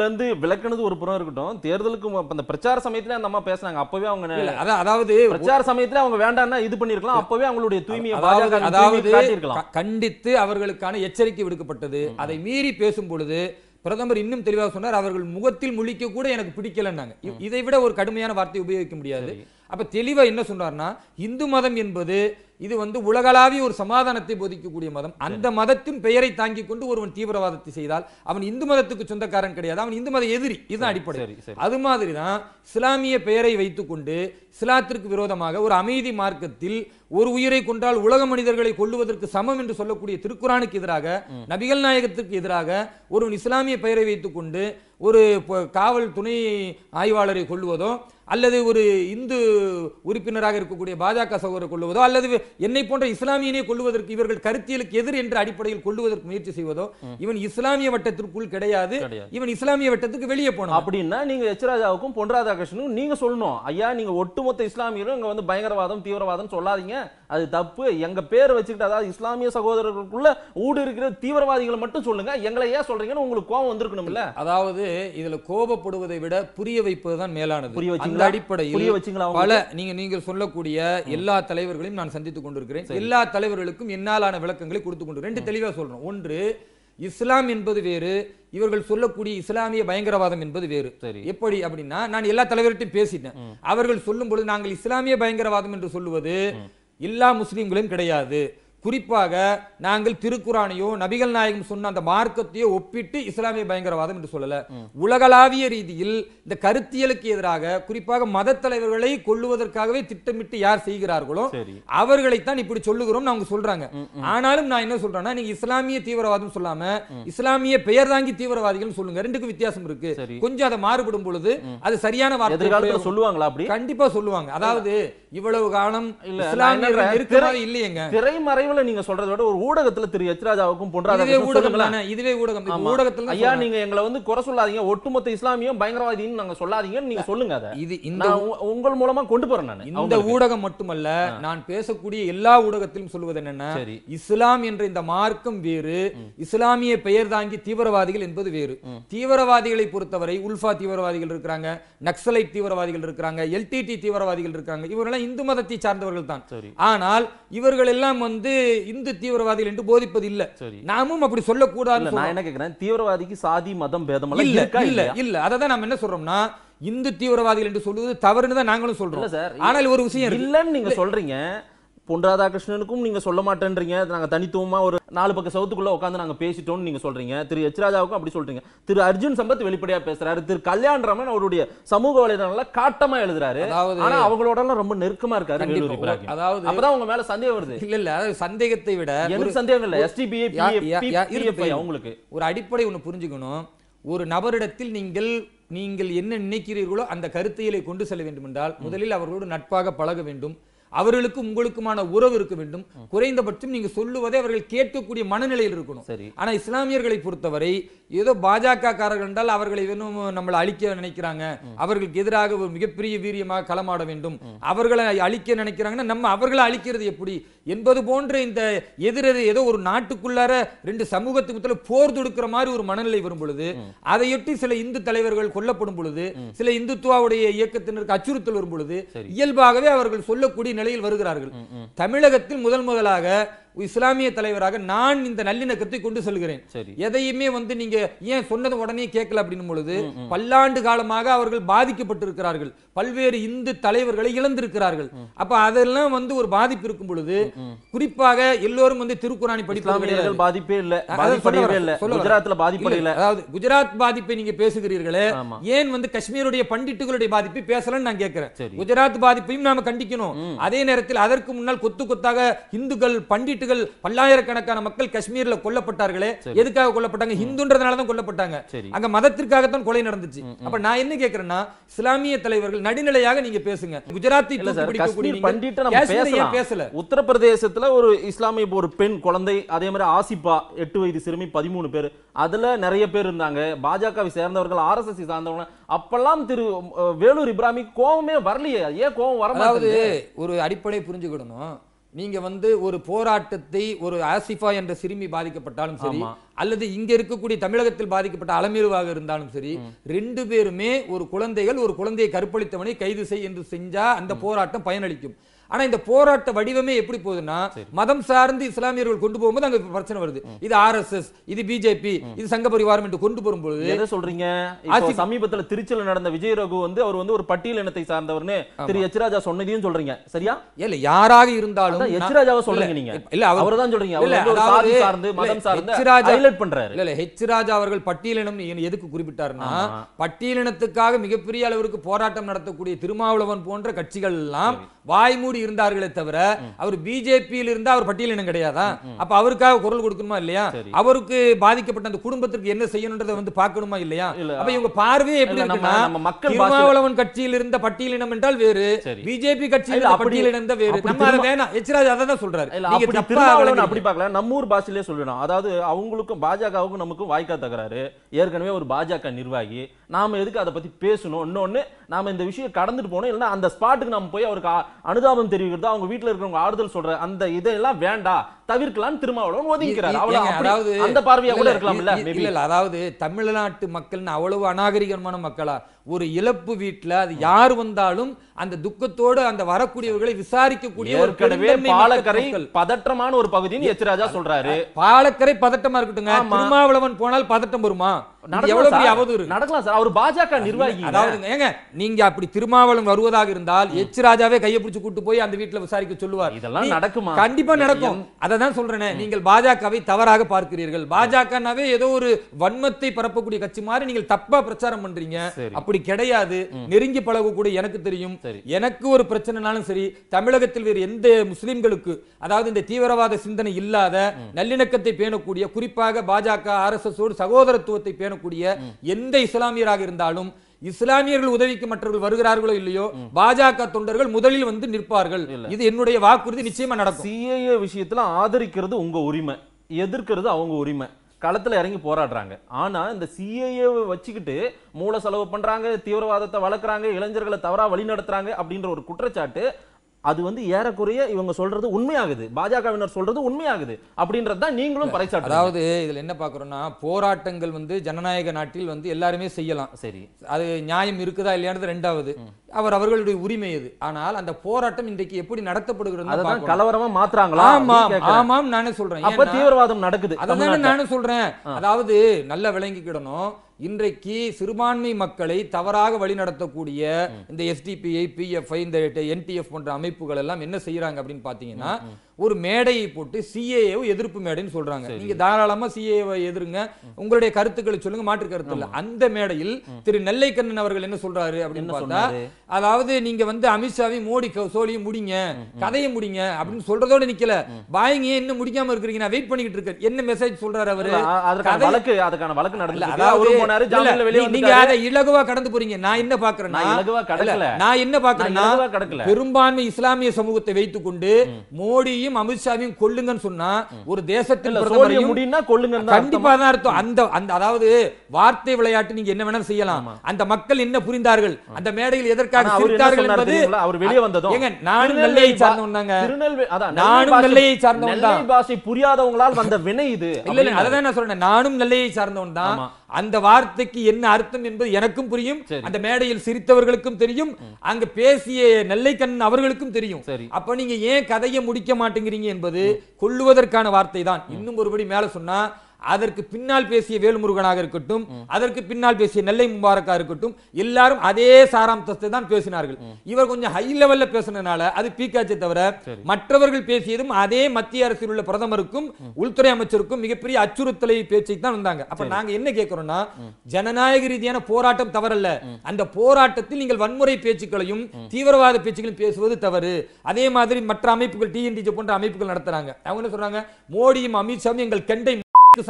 இருந்து விளக்குனது ஒரு புறம் இருக்கட்டும் தேர்தலுக்கு அந்த பிரச்சார சமயத்தில் அந்த அம்மா பேசினாங்க அப்பவே அவங்க அதாவது பிரச்சார சமயத்தில் அவங்க வேண்டாம்னா இது பண்ணியிருக்கலாம் அப்பவே அவங்களுடைய தூய்மையை அதாவது கண்டித்து அவர்களுக்கான எச்சரிக்கை விடுக்கப்பட்டது அதை அதை மீறி பேசும் பொழுது பிரதமர் இன்னும் தெளிவாக சொன்னார் அவர்கள் முகத்தில் முழிக்க கூட எனக்கு பிடிக்கலன்னாங்க இதை விட ஒரு கடுமையான வார்த்தை உபயோகிக்க முடியாது அப்போ தெளிவாக என்ன சொன்னார்னா இந்து மதம் என்பது இது வந்து உலகளாவிய ஒரு சமாதானத்தை போதிக்கக்கூடிய மதம் அந்த மதத்தின் பெயரை தாங்கிக் கொண்டு ஒருவன் தீவிரவாதத்தை செய்தால் அவன் இந்து மதத்துக்கு சொந்தக்காரன் கிடையாது அவன் இந்து மத எதிரி இதுதான் அடிப்படை அது மாதிரி தான் இஸ்லாமிய பெயரை வைத்துக்கொண்டு இஸ்லாத்திற்கு விரோதமாக ஒரு அமைதி மார்க்கத்தில் ஒரு உயிரை கொண்டால் உலக மனிதர்களை கொள்ளுவதற்கு சமம் என்று சொல்லக்கூடிய திருக்குறானுக்கு எதிராக நபிகள் நாயகத்திற்கு எதிராக ஒருவன் இஸ்லாமிய பெயரை வைத்துக்கொண்டு ஒரு காவல் துணை ஆய்வாளரை கொள்வதோ அல்லது ஒரு இந்து உறுப்பினராக இருக்கக்கூடிய பாஜக சகோதரர் கொள்வதோ அல்லது என்னை போன்ற இஸ்லாமியனை கொள்வதற்கு இவர்கள் கருத்தியலுக்கு எதிர் என்ற அடிப்படையில் கொள்வதற்கு முயற்சி செய்வதோ இவன் இஸ்லாமிய வட்டத்திற்குள் கிடையாது இவன் இஸ்லாமிய வட்டத்துக்கு வெளியே போனோம் அப்படின்னா நீங்க எச்சராஜாவுக்கும் பொன் ராதாகிருஷ்ணனுக்கும் நீங்க சொல்லணும் ஐயா நீங்க ஒட்டுமொத்த இஸ்லாமியரும் இங்க வந்து பயங்கரவாதம் தீவிரவாதம் சொல்லாதீங்க அது தப்பு எங்க பேர் வச்சுக்கிட்டு அதாவது இஸ்லாமிய சகோதரர்களுக்குள்ள ஊடு இருக்கிற தீவிரவாதிகளை மட்டும் சொல்லுங்க எங்களை ஏன் சொல்றீங்கன்னு உங்களுக்கு கோபம் வந்திருக்கணும்ல அதாவது இதுல கோபப்படுவதை விட புரிய வைப்பதுதான் மேலானது அந்த அடிப்படையில் பல நீங்க நீங்கள் சொல்லக்கூடிய எல்லா தலைவர்களையும் நான் சந்தித்துக் கொண்டிருக்கிறேன் எல்லா தலைவர்களுக்கும் என்னாலான விளக்கங்களை கொடுத்து கொண்டு ரெண்டு தெளிவா சொல்றோம் ஒன்று இஸ்லாம் என்பது வேறு இவர்கள் சொல்லக்கூடிய இஸ்லாமிய பயங்கரவாதம் என்பது வேறு எப்படி அப்படின்னா நான் எல்லா தலைவர்கிட்டையும் பேசிட்டேன் அவர்கள் சொல்லும் பொழுது நாங்கள் இஸ்லாமிய பயங்கரவாதம் என்று சொல்லுவது எல்லா முஸ்லீம்களும் கிடையாது குறிப்பாக நாங்கள் திருக்குறானையோ நபிகள் நாயகம் சொன்ன அந்த மார்க்கத்தையோ ஒப்பிட்டு இஸ்லாமிய பயங்கரவாதம் என்று சொல்லல உலகளாவிய ரீதியில் இந்த கருத்தியலுக்கு எதிராக குறிப்பாக மத தலைவர்களை கொள்ளுவதற்காகவே திட்டமிட்டு யார் செய்கிறார்களோ அவர்களைத்தான் இப்படி சொல்லுகிறோம் அவங்க சொல்றாங்க ஆனாலும் நான் என்ன சொல்றேன்னா நீங்க இஸ்லாமிய தீவிரவாதம் சொல்லாம இஸ்லாமிய பெயர் தாங்கி தீவிரவாதிகள் சொல்லுங்க ரெண்டுக்கும் வித்தியாசம் இருக்கு கொஞ்சம் அதை மாறுபடும் பொழுது அது சரியான வார்த்தை சொல்லுவாங்களா கண்டிப்பா சொல்லுவாங்க அதாவது இவ்வளவு காலம் இஸ்லாமியர்கள் இருக்கிறதா இல்லையங்க திரைமறைவில் நேர்ல நீங்க சொல்றதை விட ஒரு ஊடகத்துல திரு எச்ராஜாவுக்கும் ஊடகம் இதுவே ஊடகம் ஊடகத்துல ஐயா நீங்க எங்களை வந்து குறை சொல்லாதீங்க ஒட்டுமொத்த இஸ்லாமியும் பயங்கரவாதின்னு நாங்க சொல்லாதீங்கன்னு நீங்க சொல்லுங்க அதை இது இந்த உங்கள் மூலமா கொண்டு போறேன் நான் இந்த ஊடகம் மட்டுமல்ல நான் பேசக்கூடிய எல்லா ஊடகத்திலும் என்னன்னா இஸ்லாம் என்ற இந்த மார்க்கம் வேறு இஸ்லாமிய பெயர் தாங்கி தீவிரவாதிகள் என்பது வேறு தீவிரவாதிகளை பொறுத்தவரை உல்ஃபா தீவிரவாதிகள் இருக்கிறாங்க நக்சலைட் தீவிரவாதிகள் இருக்கிறாங்க எல்டிடி தீவிரவாதிகள் இருக்காங்க இவரெல்லாம் இந்து மதத்தை சார்ந்தவர்கள் தான் ஆனால் இவர்கள் எல்லாம் வந்து இந்து தீவிரவாதிகள் என்று போதிப்பது இல்ல நாமும் அப்படி சொல்லக்கூடாது நான் என்ன கேட்கிறேன் தீவிரவாதிக்கு சாதி மதம் பேதம் இல்ல இல்ல இல்ல அதான் நாம என்ன சொல்றோம்னா இந்து தீவிரவாதிகள் என்று சொல்வது தவறுன்னு தான் நாங்களும் சொல்றோம் சார் ஆனால் ஒரு விஷயம் இல்லைன்னு நீங்க சொல்றீங்க பொன் ராதாகிருஷ்ணனுக்கும் நீங்க சொல்ல மாட்டேன்றீங்க நாங்கள் தனித்துவமா ஒரு நாலு பக்கம் சவுத்துக்குள்ள உட்காந்து நாங்கள் பேசிட்டோம்னு நீங்க சொல்றீங்க திரு எச் ராஜாவுக்கும் அப்படி சொல்றீங்க திரு அர்ஜுன் சம்பத் வெளிப்படையாக பேசுறாரு திரு கல்யாண் ரமன் அவருடைய சமூக வலைதளங்கள காட்டமா எழுதுறாரு ஆனால் அவங்களோடலாம் ரொம்ப நெருக்கமா இருக்காரு அதாவது அப்பதான் உங்க மேல சந்தேகம் வருது இல்ல இல்ல சந்தேகத்தை விட எனக்கு சந்தேகம் இல்லை எஸ்டிபிஐ உங்களுக்கு ஒரு அடிப்படை ஒண்ணு புரிஞ்சுக்கணும் ஒரு நபரிடத்தில் நீங்கள் நீங்கள் என்ன நினைக்கிறீர்களோ அந்த கருத்தியலை கொண்டு செல்ல வேண்டும் என்றால் முதலில் அவர்களோடு நட்பாக பழக வேண்டும் அவர்களுக்கு உங்களுக்குமான உறவு இருக்க வேண்டும் குறைந்தபட்சம் நீங்க சொல்லுவதை அவர்கள் கேட்கக்கூடிய மனநிலையில் இருக்கணும் ஆனா இஸ்லாமியர்களை பொறுத்தவரை ஏதோ பாஜக காரர்கள் என்றால் அவர்களை நம்மளை அழிக்க நினைக்கிறாங்க அவர்களுக்கு எதிராக ஒரு மிகப்பெரிய வீரியமாக களமாட வேண்டும் அவர்களை அழிக்க நினைக்கிறாங்கன்னா நம்ம அவர்களை அழிக்கிறது எப்படி என்பது போன்ற இந்த எதிரெது ஏதோ ஒரு நாட்டுக்குள்ளார ரெண்டு சமூகத்துக்கு போர் தொடுக்கிற மாதிரி ஒரு மனநிலை வரும் பொழுது அதையொட்டி சில இந்து தலைவர்கள் கொல்லப்படும் பொழுது சில இந்துத்துவாவுடைய இயக்கத்தினருக்கு அச்சுறுத்தல் வரும் பொழுது இயல்பாகவே அவர்கள் சொல்லக்கூடிய நிலையில் வருகிறார்கள் தமிழகத்தில் முதல் முதலாக இஸ்லாமிய தலைவராக நான் இந்த நல்லிணக்கத்தை கொண்டு செல்கிறேன் எதையுமே வந்து நீங்க ஏன் சொன்னது உடனே கேட்கல அப்படின்னும் பொழுது பல்லாண்டு காலமாக அவர்கள் பாதிக்கப்பட்டிருக்கிறார்கள் பல்வேறு இந்து தலைவர்களை இழந்திருக்கிறார்கள் அப்ப அதெல்லாம் வந்து ஒரு பாதிப்பு இருக்கும் பொழுது குறிப்பாக எல்லோரும் வந்து திருக்குறானி படிப்பாங்க பாதிப்பே இல்ல குஜராத்ல பாதிப்பு இல்ல அதாவது குஜராத் பாதிப்பை நீங்க பேசுகிறீர்களே ஏன் வந்து காஷ்மீருடைய பண்டிட்டுகளுடைய பாதிப்பை பேசலன்னு நான் கேட்கிறேன் குஜராத் பாதிப்பையும் நாம கண்டிக்கணும் அதே நேரத்தில் அதற்கு முன்னால் கொத்து கொத்தாக இந்துக்கள் பண்டிட்டு இந்துக்கள் பல்லாயிரக்கணக்கான மக்கள் காஷ்மீர்ல கொல்லப்பட்டார்களே எதுக்காக கொல்லப்பட்டாங்க ஹிந்துன்றதுனாலதான் கொல்லப்பட்டாங்க அங்க மதத்திற்காகத்தான் கொலை நடந்துச்சு அப்ப நான் என்ன கேக்குறேன்னா இஸ்லாமிய தலைவர்கள் நடுநிலையாக நீங்க பேசுங்க குஜராத்தி பேசல உத்தரப்பிரதேசத்துல ஒரு இஸ்லாமிய ஒரு பெண் குழந்தை அதே மாதிரி ஆசிப்பா எட்டு வயது சிறுமி பதிமூணு பேர் அதுல நிறைய பேர் இருந்தாங்க பாஜகவை சேர்ந்தவர்கள் ஆர் எஸ் எஸ் சார்ந்தவங்க அப்பெல்லாம் திரு வேலூர் இப்ராமி கோவமே வரலையே ஏன் கோவம் வர ஒரு அடிப்படை புரிஞ்சுக்கிடணும் நீங்க வந்து ஒரு போராட்டத்தை ஒரு ஆசிஃபா என்ற சிறுமி பாதிக்கப்பட்டாலும் சரி அல்லது இங்க இருக்கக்கூடிய தமிழகத்தில் பாதிக்கப்பட்ட அலமீருவாக இருந்தாலும் சரி ரெண்டு பேருமே ஒரு குழந்தைகள் ஒரு குழந்தையை கற்பழித்தவனை கைது செய் என்று செஞ்சா அந்த போராட்டம் பயனளிக்கும் ஆனா இந்த போராட்ட வடிவமே எப்படி போகுதுன்னா மதம் சார்ந்து இஸ்லாமியர்கள் கொண்டு போகும்போது அங்க பிரச்சனை வருது இது ஆர்எஸ்எஸ் இது பிஜேபி இது சங்க பரிவாரம் என்று கொண்டு போகும்போது என்ன சொல்றீங்க சமீபத்துல திருச்சியில் நடந்த விஜய் ரகு வந்து அவர் வந்து ஒரு பட்டியல் இனத்தை சார்ந்தவர்னு திரு எச்ராஜா சொன்னதையும் சொல்றீங்க சரியா இல்ல யாராக இருந்தாலும் எச்ராஜாவை சொல்றீங்க நீங்க இல்ல அவர் தான் சொல்றீங்க அவர் சார்ந்து மதம் சார்ந்து ஹைலைட் பண்றாரு இல்ல இல்ல எச்ராஜா அவர்கள் பட்டியலினம் எதுக்கு குறிப்பிட்டாருன்னா பட்டியலினத்துக்காக மிகப்பெரிய அளவிற்கு போராட்டம் நடத்தக்கூடிய திருமாவளவன் போன்ற கட்சிகள் எல்லாம் வாய்மூடி கூடி இருந்தார்களே தவிர அவர் பிஜேபியில் இருந்தா அவர் பட்டியலினம் கிடையாதா அப்ப அவருக்காக குரல் கொடுக்கணுமா இல்லையா அவருக்கு பாதிக்கப்பட்ட அந்த குடும்பத்திற்கு என்ன செய்யணும்ன்றத வந்து பார்க்கணுமா இல்லையா அப்ப இவங்க பார்வையே எப்படி மக்கள் திருமாவளவன் கட்சியில் இருந்த பட்டியலினம் என்றால் வேறு பிஜேபி கட்சியில் பட்டியலினம் தான் வேறு நம்ம அதை வேணாம் எச்ராஜ் அதை தான் சொல்றாரு நீங்க திருமாவளவன் அப்படி பார்க்கல நம்ம ஊர் பாஷையிலே சொல்லணும் அதாவது அவங்களுக்கும் பாஜகவுக்கும் நமக்கும் வாய்க்கா தகராறு ஏற்கனவே ஒரு பாஜக நிர்வாகி நாம எதுக்கு அதை பத்தி பேசணும் இன்னொன்னு நாம இந்த விஷயம் கடந்துட்டு போனோம் இல்லைன்னா அந்த ஸ்பாட்டுக்கு நம்ம போய் அவருக்கு அனுதாபம் தெரிவிக்கிறது தெரிவிக்கிறதோ அவங்க வீட்டில் இருக்கிறவங்க ஆறுதல் சொல்கிற அந்த இதெல்லாம் வேண்டாம் தவிர்க்கலாம் திருமாவளவன் ஒதுங்கிறார் அதாவது தமிழ்நாட்டு மக்கள் அவ்வளவு அநாகரிகமான மக்களா ஒரு இழப்பு வீட்டுல அது யார் வந்தாலும் அந்த துக்கத்தோடு அந்த வரக்கூடியவர்களை விசாரிக்கக்கூடிய ஏற்கனவே பாலக்கரை பதற்றமான ஒரு பகுதின்னு எச்சராஜா சொல்றாரு பாலக்கரை பதட்டமா இருக்கட்டுங்க திருமாவளவன் போனால் பதட்டம் வருமா நடக்கலாம் சார் அவர் பாஜக நிர்வாகி அதாவது ஏங்க நீங்க அப்படி திருமாவளம் வருவதாக இருந்தால் எச் ராஜாவே கையை பிடிச்சு கூட்டு போய் அந்த வீட்டுல விசாரிக்க சொல்லுவார் இதெல்லாம் நடக்குமா கண்டிப்பா நடக்கும் அத அதை தான் சொல்றேனே நீங்கள் பாஜகவை தவறாக பார்க்கிறீர்கள் பாஜகனாவே ஏதோ ஒரு வன்மத்தை பரப்பக்கூடிய கட்சி மாதிரி நீங்கள் தப்பா பிரச்சாரம் பண்றீங்க அப்படி கிடையாது நெருங்கி பழகக்கூடிய எனக்கு தெரியும் எனக்கு ஒரு பிரச்சனைனாலும் சரி தமிழகத்தில் வேறு எந்த முஸ்லிம்களுக்கு அதாவது இந்த தீவிரவாத சிந்தனை இல்லாத நல்லிணக்கத்தை பேணக்கூடிய குறிப்பாக பாஜக ஆர் சகோதரத்துவத்தை பேணக்கூடிய எந்த இஸ்லாமியராக இருந்தாலும் இஸ்லாமியர்கள் உதவிக்கு மற்றவர்கள் வருகிறார்களோ இல்லையோ பாஜக தொண்டர்கள் முதலில் வந்து நிற்பார்கள் இது என்னுடைய வாக்குறுதி நிச்சயமா நடக்கும் சிஏஏ விஷயத்துல ஆதரிக்கிறது உங்க உரிமை எதிர்க்கிறது அவங்க உரிமை களத்தில் இறங்கி போராடுறாங்க ஆனால் இந்த சிஏஏவை வச்சுக்கிட்டு மூல செலவு பண்ணுறாங்க தீவிரவாதத்தை வளர்க்குறாங்க இளைஞர்களை தவறாக நடத்துறாங்க அப்படின்ற ஒரு குற்றச்சாட்டு அது வந்து ஏறக்குறைய இவங்க சொல்றது உண்மையாகுது பாஜகவினர் சொல்றது உண்மையாகுது அப்படின்றது தான் நீங்களும் பறைச்சாட்டு அதாவது இதுல என்ன பாக்குறோம்னா போராட்டங்கள் வந்து ஜனநாயக நாட்டில் வந்து எல்லாருமே செய்யலாம் சரி அது நியாயம் இருக்குதா இல்லையானது ரெண்டாவது அவர் அவர்களுடைய உரிமை அது ஆனால் அந்த போராட்டம் இன்றைக்கு எப்படி நடத்தப்படுகிறது கலவரமா மாத்துறாங்களா ஆமாம் ஆமாம் நானே சொல்றேன் தீவிரவாதம் நடக்குது அதான் நானும் சொல்றேன் அதாவது நல்லா விளங்கிக்கிடணும் இன்றைக்கு சிறுபான்மை மக்களை தவறாக வழிநடத்தக்கூடிய இந்த எஸ்டிபிஐ பிஎஃப்ஐ இந்த என்டிஎஃப் போன்ற அமைப்புகள் எல்லாம் என்ன செய்யறாங்க அப்படின்னு பாத்தீங்கன்னா ஒரு மேடையை போட்டு சிஏஏ எதிர்ப்பு மேடைன்னு சொல்றாங்க நீங்க தாராளமா சிஏஏவை எதிருங்க உங்களுடைய கருத்துக்களை சொல்லுங்க மாற்று கருத்து இல்ல அந்த மேடையில் திரு நெல்லைக்கண்ணன் அவர்கள் என்ன சொல்றாரு அப்படின்னு பார்த்தா அதாவது நீங்க வந்து அமித்ஷாவையும் மோடி சோழியும் முடிங்க கதையை முடிங்க அப்படின்னு சொல்றதோட நிக்கல பாயிங்க என்ன முடிக்காம இருக்கிறீங்க நான் வெயிட் பண்ணிக்கிட்டு இருக்கேன் என்ன மெசேஜ் சொல்றாரு அவரு வழக்கு அதுக்கான வழக்கு நடக்கல அதாவது நீங்க அதை இலகுவா கடந்து போறீங்க நான் என்ன பாக்குறேன் இலகுவா கடக்கல நான் என்ன பாக்குறேன்னா பெரும்பான்மை இஸ்லாமிய சமூகத்தை வைத்துக்கொண்டு மோடியும் மோடியையும் அமித்ஷாவையும் கொள்ளுங்கன்னு சொன்னா ஒரு தேசத்தில் முடியும்னா கண்டிப்பா தான் அர்த்தம் அந்த அந்த அதாவது வார்த்தை விளையாட்டு நீங்க என்ன வேணாலும் செய்யலாம் அந்த மக்கள் என்ன புரிந்தார்கள் அந்த மேடையில் எதற்காக சிரித்தார்கள் என்பது அவர் வெளியே வந்ததும் ஏங்க நானும் நெல்லையை சார்ந்தவங்க நானும் நெல்லையை சார்ந்தவன் தான் பாஷை புரியாதவங்களால் வந்த வினை இது இல்ல இல்ல அதான் நான் சொல்றேன் நானும் நெல்லையை சார்ந்தவன் தான் அந்த வார்த்தைக்கு என்ன அர்த்தம் என்பது எனக்கும் புரியும் அந்த மேடையில் சிரித்தவர்களுக்கும் தெரியும் அங்க பேசிய நெல்லைக்கண்ணன் அவர்களுக்கும் தெரியும் அப்ப நீங்க ஏன் கதையை முடிக்க மாட்டேன் மாட்டேங்கிறீங்க என்பது கொள்ளுவதற்கான வார்த்தை தான் இன்னும் ஒருபடி மேலே சொன்னா அதற்கு பின்னால் பேசிய வேல்முருகனாக இருக்கட்டும் அதற்கு பின்னால் பேசிய நெல்லை முபாரக்கா இருக்கட்டும் எல்லாரும் அதே சாராம்சத்தை தான் பேசினார்கள் இவர் கொஞ்சம் ஹை லெவல்ல பேசினால அது பீக்காச்சே தவிர மற்றவர்கள் பேசியதும் அதே மத்திய அரசில் உள்ள பிரதமருக்கும் உள்துறை அமைச்சருக்கும் மிகப்பெரிய அச்சுறுத்தலை பேச்சை தான் வந்தாங்க அப்ப நாங்க என்ன கேட்கிறோம்னா ஜனநாயக ரீதியான போராட்டம் தவறல்ல அந்த போராட்டத்தில் நீங்கள் வன்முறை பேச்சுக்களையும் தீவிரவாத பேச்சுகளையும் பேசுவது தவறு அதே மாதிரி மற்ற அமைப்புகள் டிஎன்டிஜே போன்ற அமைப்புகள் நடத்துறாங்க அவங்க என்ன சொல்றாங்க மோடியும் அமித்ஷாவும் எங்கள் கெண்டை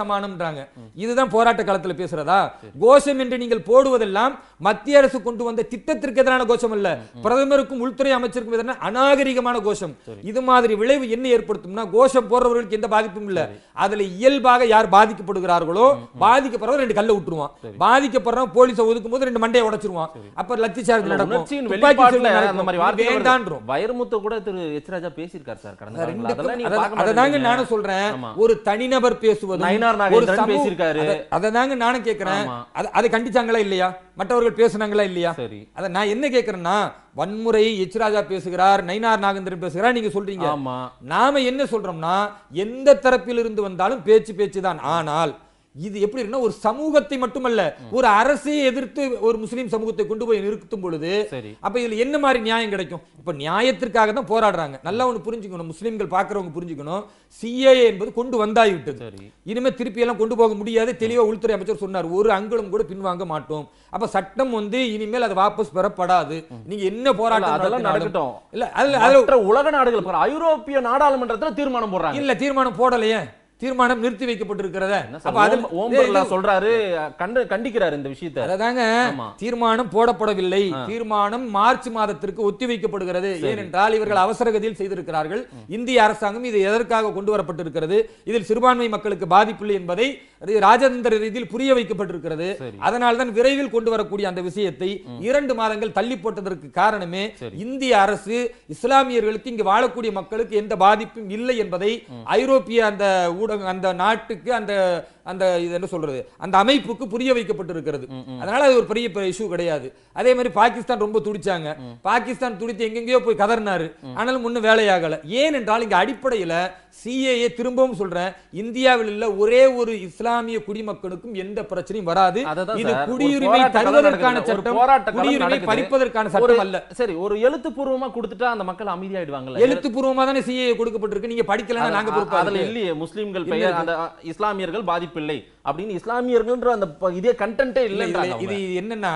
சமானம்ன்றாங்க இதுதான் போராட்ட காலத்துல பேசுறதா கோஷம் என்று நீங்கள் போடுவதெல்லாம் மத்திய அரசு கொண்டு வந்த திட்டத்திற்கு எதிரான கோஷம் அல்ல பிரதமருக்கும் உள்துறை அமைச்சருக்கும் எதிரான அநாகரிகமான கோஷம் இது மாதிரி விளைவு என்ன ஏற்படுத்தும்னா கோஷம் போடுறவர்களுக்கு எந்த பாதிப்பும் இல்ல அதுல இயல்பாக யார் பாதிக்கப்படுகிறார்களோ பாதிக்கப்படுறவங்க ரெண்டு கல்ல விட்டுருவான் பாதிக்கப்படுறவன் போலீஸ் ஒதுக்கும் போது ரெண்டு மண்டையை உடைச்சிருவான் அப்ப லட்சி சார்ஜ் நடக்கும் வேண்டான்றோம் வைரமுத்து கூட திரு எச்ராஜா பேசியிருக்காரு சார் கடந்த அததாங்க நானும் சொல்றேன் ஒரு தனிநபர் பேசுவது நயினார் நாகேந்திரன் பேசியிருக்காரு அதை தாங்க நானும் கேட்கிறேன் அதை கண்டிச்சாங்களா இல்லையா மற்றவர்கள் பேசுனாங்களா இல்லையா சரி அதை நான் என்ன கேட்கிறேன்னா வன்முறை எச்ராஜா பேசுகிறார் நைனார் நாகேந்திரன் பேசுகிறார் நீங்க சொல்றீங்க ஆமா நாம என்ன சொல்றோம்னா எந்த தரப்பில் இருந்து வந்தாலும் பேச்சு பேச்சு தான் ஆனால் இது எப்படி இருக்குன்னா ஒரு சமூகத்தை மட்டுமல்ல ஒரு அரசையை எதிர்த்து ஒரு முஸ்லீம் சமூகத்தை கொண்டு போய் நிறுத்தும் பொழுது அப்ப இதுல என்ன மாதிரி நியாயம் கிடைக்கும் இப்ப நியாயத்திற்காக தான் போராடுறாங்க நல்லா ஒன்று புரிஞ்சுக்கணும் முஸ்லீம்கள் பாக்குறவங்க புரிஞ்சுக்கணும் சிஏ என்பது கொண்டு வந்தாய் விட்டது இனிமே திருப்பி எல்லாம் கொண்டு போக முடியாது தெளிவா உள்துறை அமைச்சர் சொன்னார் ஒரு அங்குலம் கூட பின்வாங்க மாட்டோம் அப்ப சட்டம் வந்து இனிமேல் அது வாபஸ் பெறப்படாது நீங்க என்ன போராட்டம் அதெல்லாம் நடக்கட்டும் இல்ல அதுல உலக நாடுகள் ஐரோப்பிய நாடாளுமன்றத்தில் தீர்மானம் போடுறாங்க இல்ல தீர்மானம் போடலையே தீர்மானம் நிறுத்தி வைக்கப்பட்டிருக்கிறத ஓம் பிர்லா சொல்றாரு கண்டு கண்டிக்கிறார் இந்த விஷயத்தை அதாங்க தீர்மானம் போடப்படவில்லை தீர்மானம் மார்ச் மாதத்திற்கு ஒத்தி வைக்கப்படுகிறது ஏனென்றால் இவர்கள் அவசர கதியில் செய்திருக்கிறார்கள் இந்திய அரசாங்கம் இது எதற்காக கொண்டு வரப்பட்டிருக்கிறது இதில் சிறுபான்மை மக்களுக்கு பாதிப்பு இல்லை என்பதை ராஜதந்திர ரீதியில் புரிய வைக்கப்பட்டிருக்கிறது அதனால் தான் விரைவில் கொண்டு வரக்கூடிய அந்த விஷயத்தை இரண்டு மாதங்கள் தள்ளி போட்டதற்கு காரணமே இந்திய அரசு இஸ்லாமியர்களுக்கு இங்கு வாழக்கூடிய மக்களுக்கு எந்த பாதிப்பும் இல்லை என்பதை ஐரோப்பிய அந்த ஊடக அந்த நாட்டுக்கு அந்த அந்த இது என்ன சொல்றது அந்த அமைப்புக்கு புரிய வைக்கப்பட்டிருக்கிறது அதனால அது ஒரு பெரிய இஷ்யூ கிடையாது அதே மாதிரி பாகிஸ்தான் ரொம்ப துடிச்சாங்க பாகிஸ்தான் துடித்து எங்கெங்கேயோ போய் கதறினாரு ஆனாலும் ஒன்றும் வேலையாகல ஏனென்றால் இங்க அடிப்படையில சிஏஏ திரும்பவும் சொல்றேன் இந்தியாவில் உள்ள ஒரே ஒரு இஸ்லாமிய குடிமக்களுக்கும் எந்த பிரச்சனையும் வராது இது குடியுரிமை தருவதற்கான சட்டம் குடியுரிமை பறிப்பதற்கான சட்டம் அல்ல சரி ஒரு எழுத்துப்பூர்வமா கொடுத்துட்டா அந்த மக்கள் அமைதியாயிடுவாங்க எழுத்துப்பூர்வமா தானே சிஏஏ கொடுக்கப்பட்டிருக்கு நீங்க படிக்கலாம் நாங்க அதுல இல்லையே முஸ்லீம்கள் பெயர் அந்த இஸ்லாமியர்கள் பாதிப்பு வாய்ப்பில்லை அப்படின்னு இஸ்லாமியர்கள்ன்ற அந்த இதே கண்டென்ட்டே இல்லை இது என்னன்னா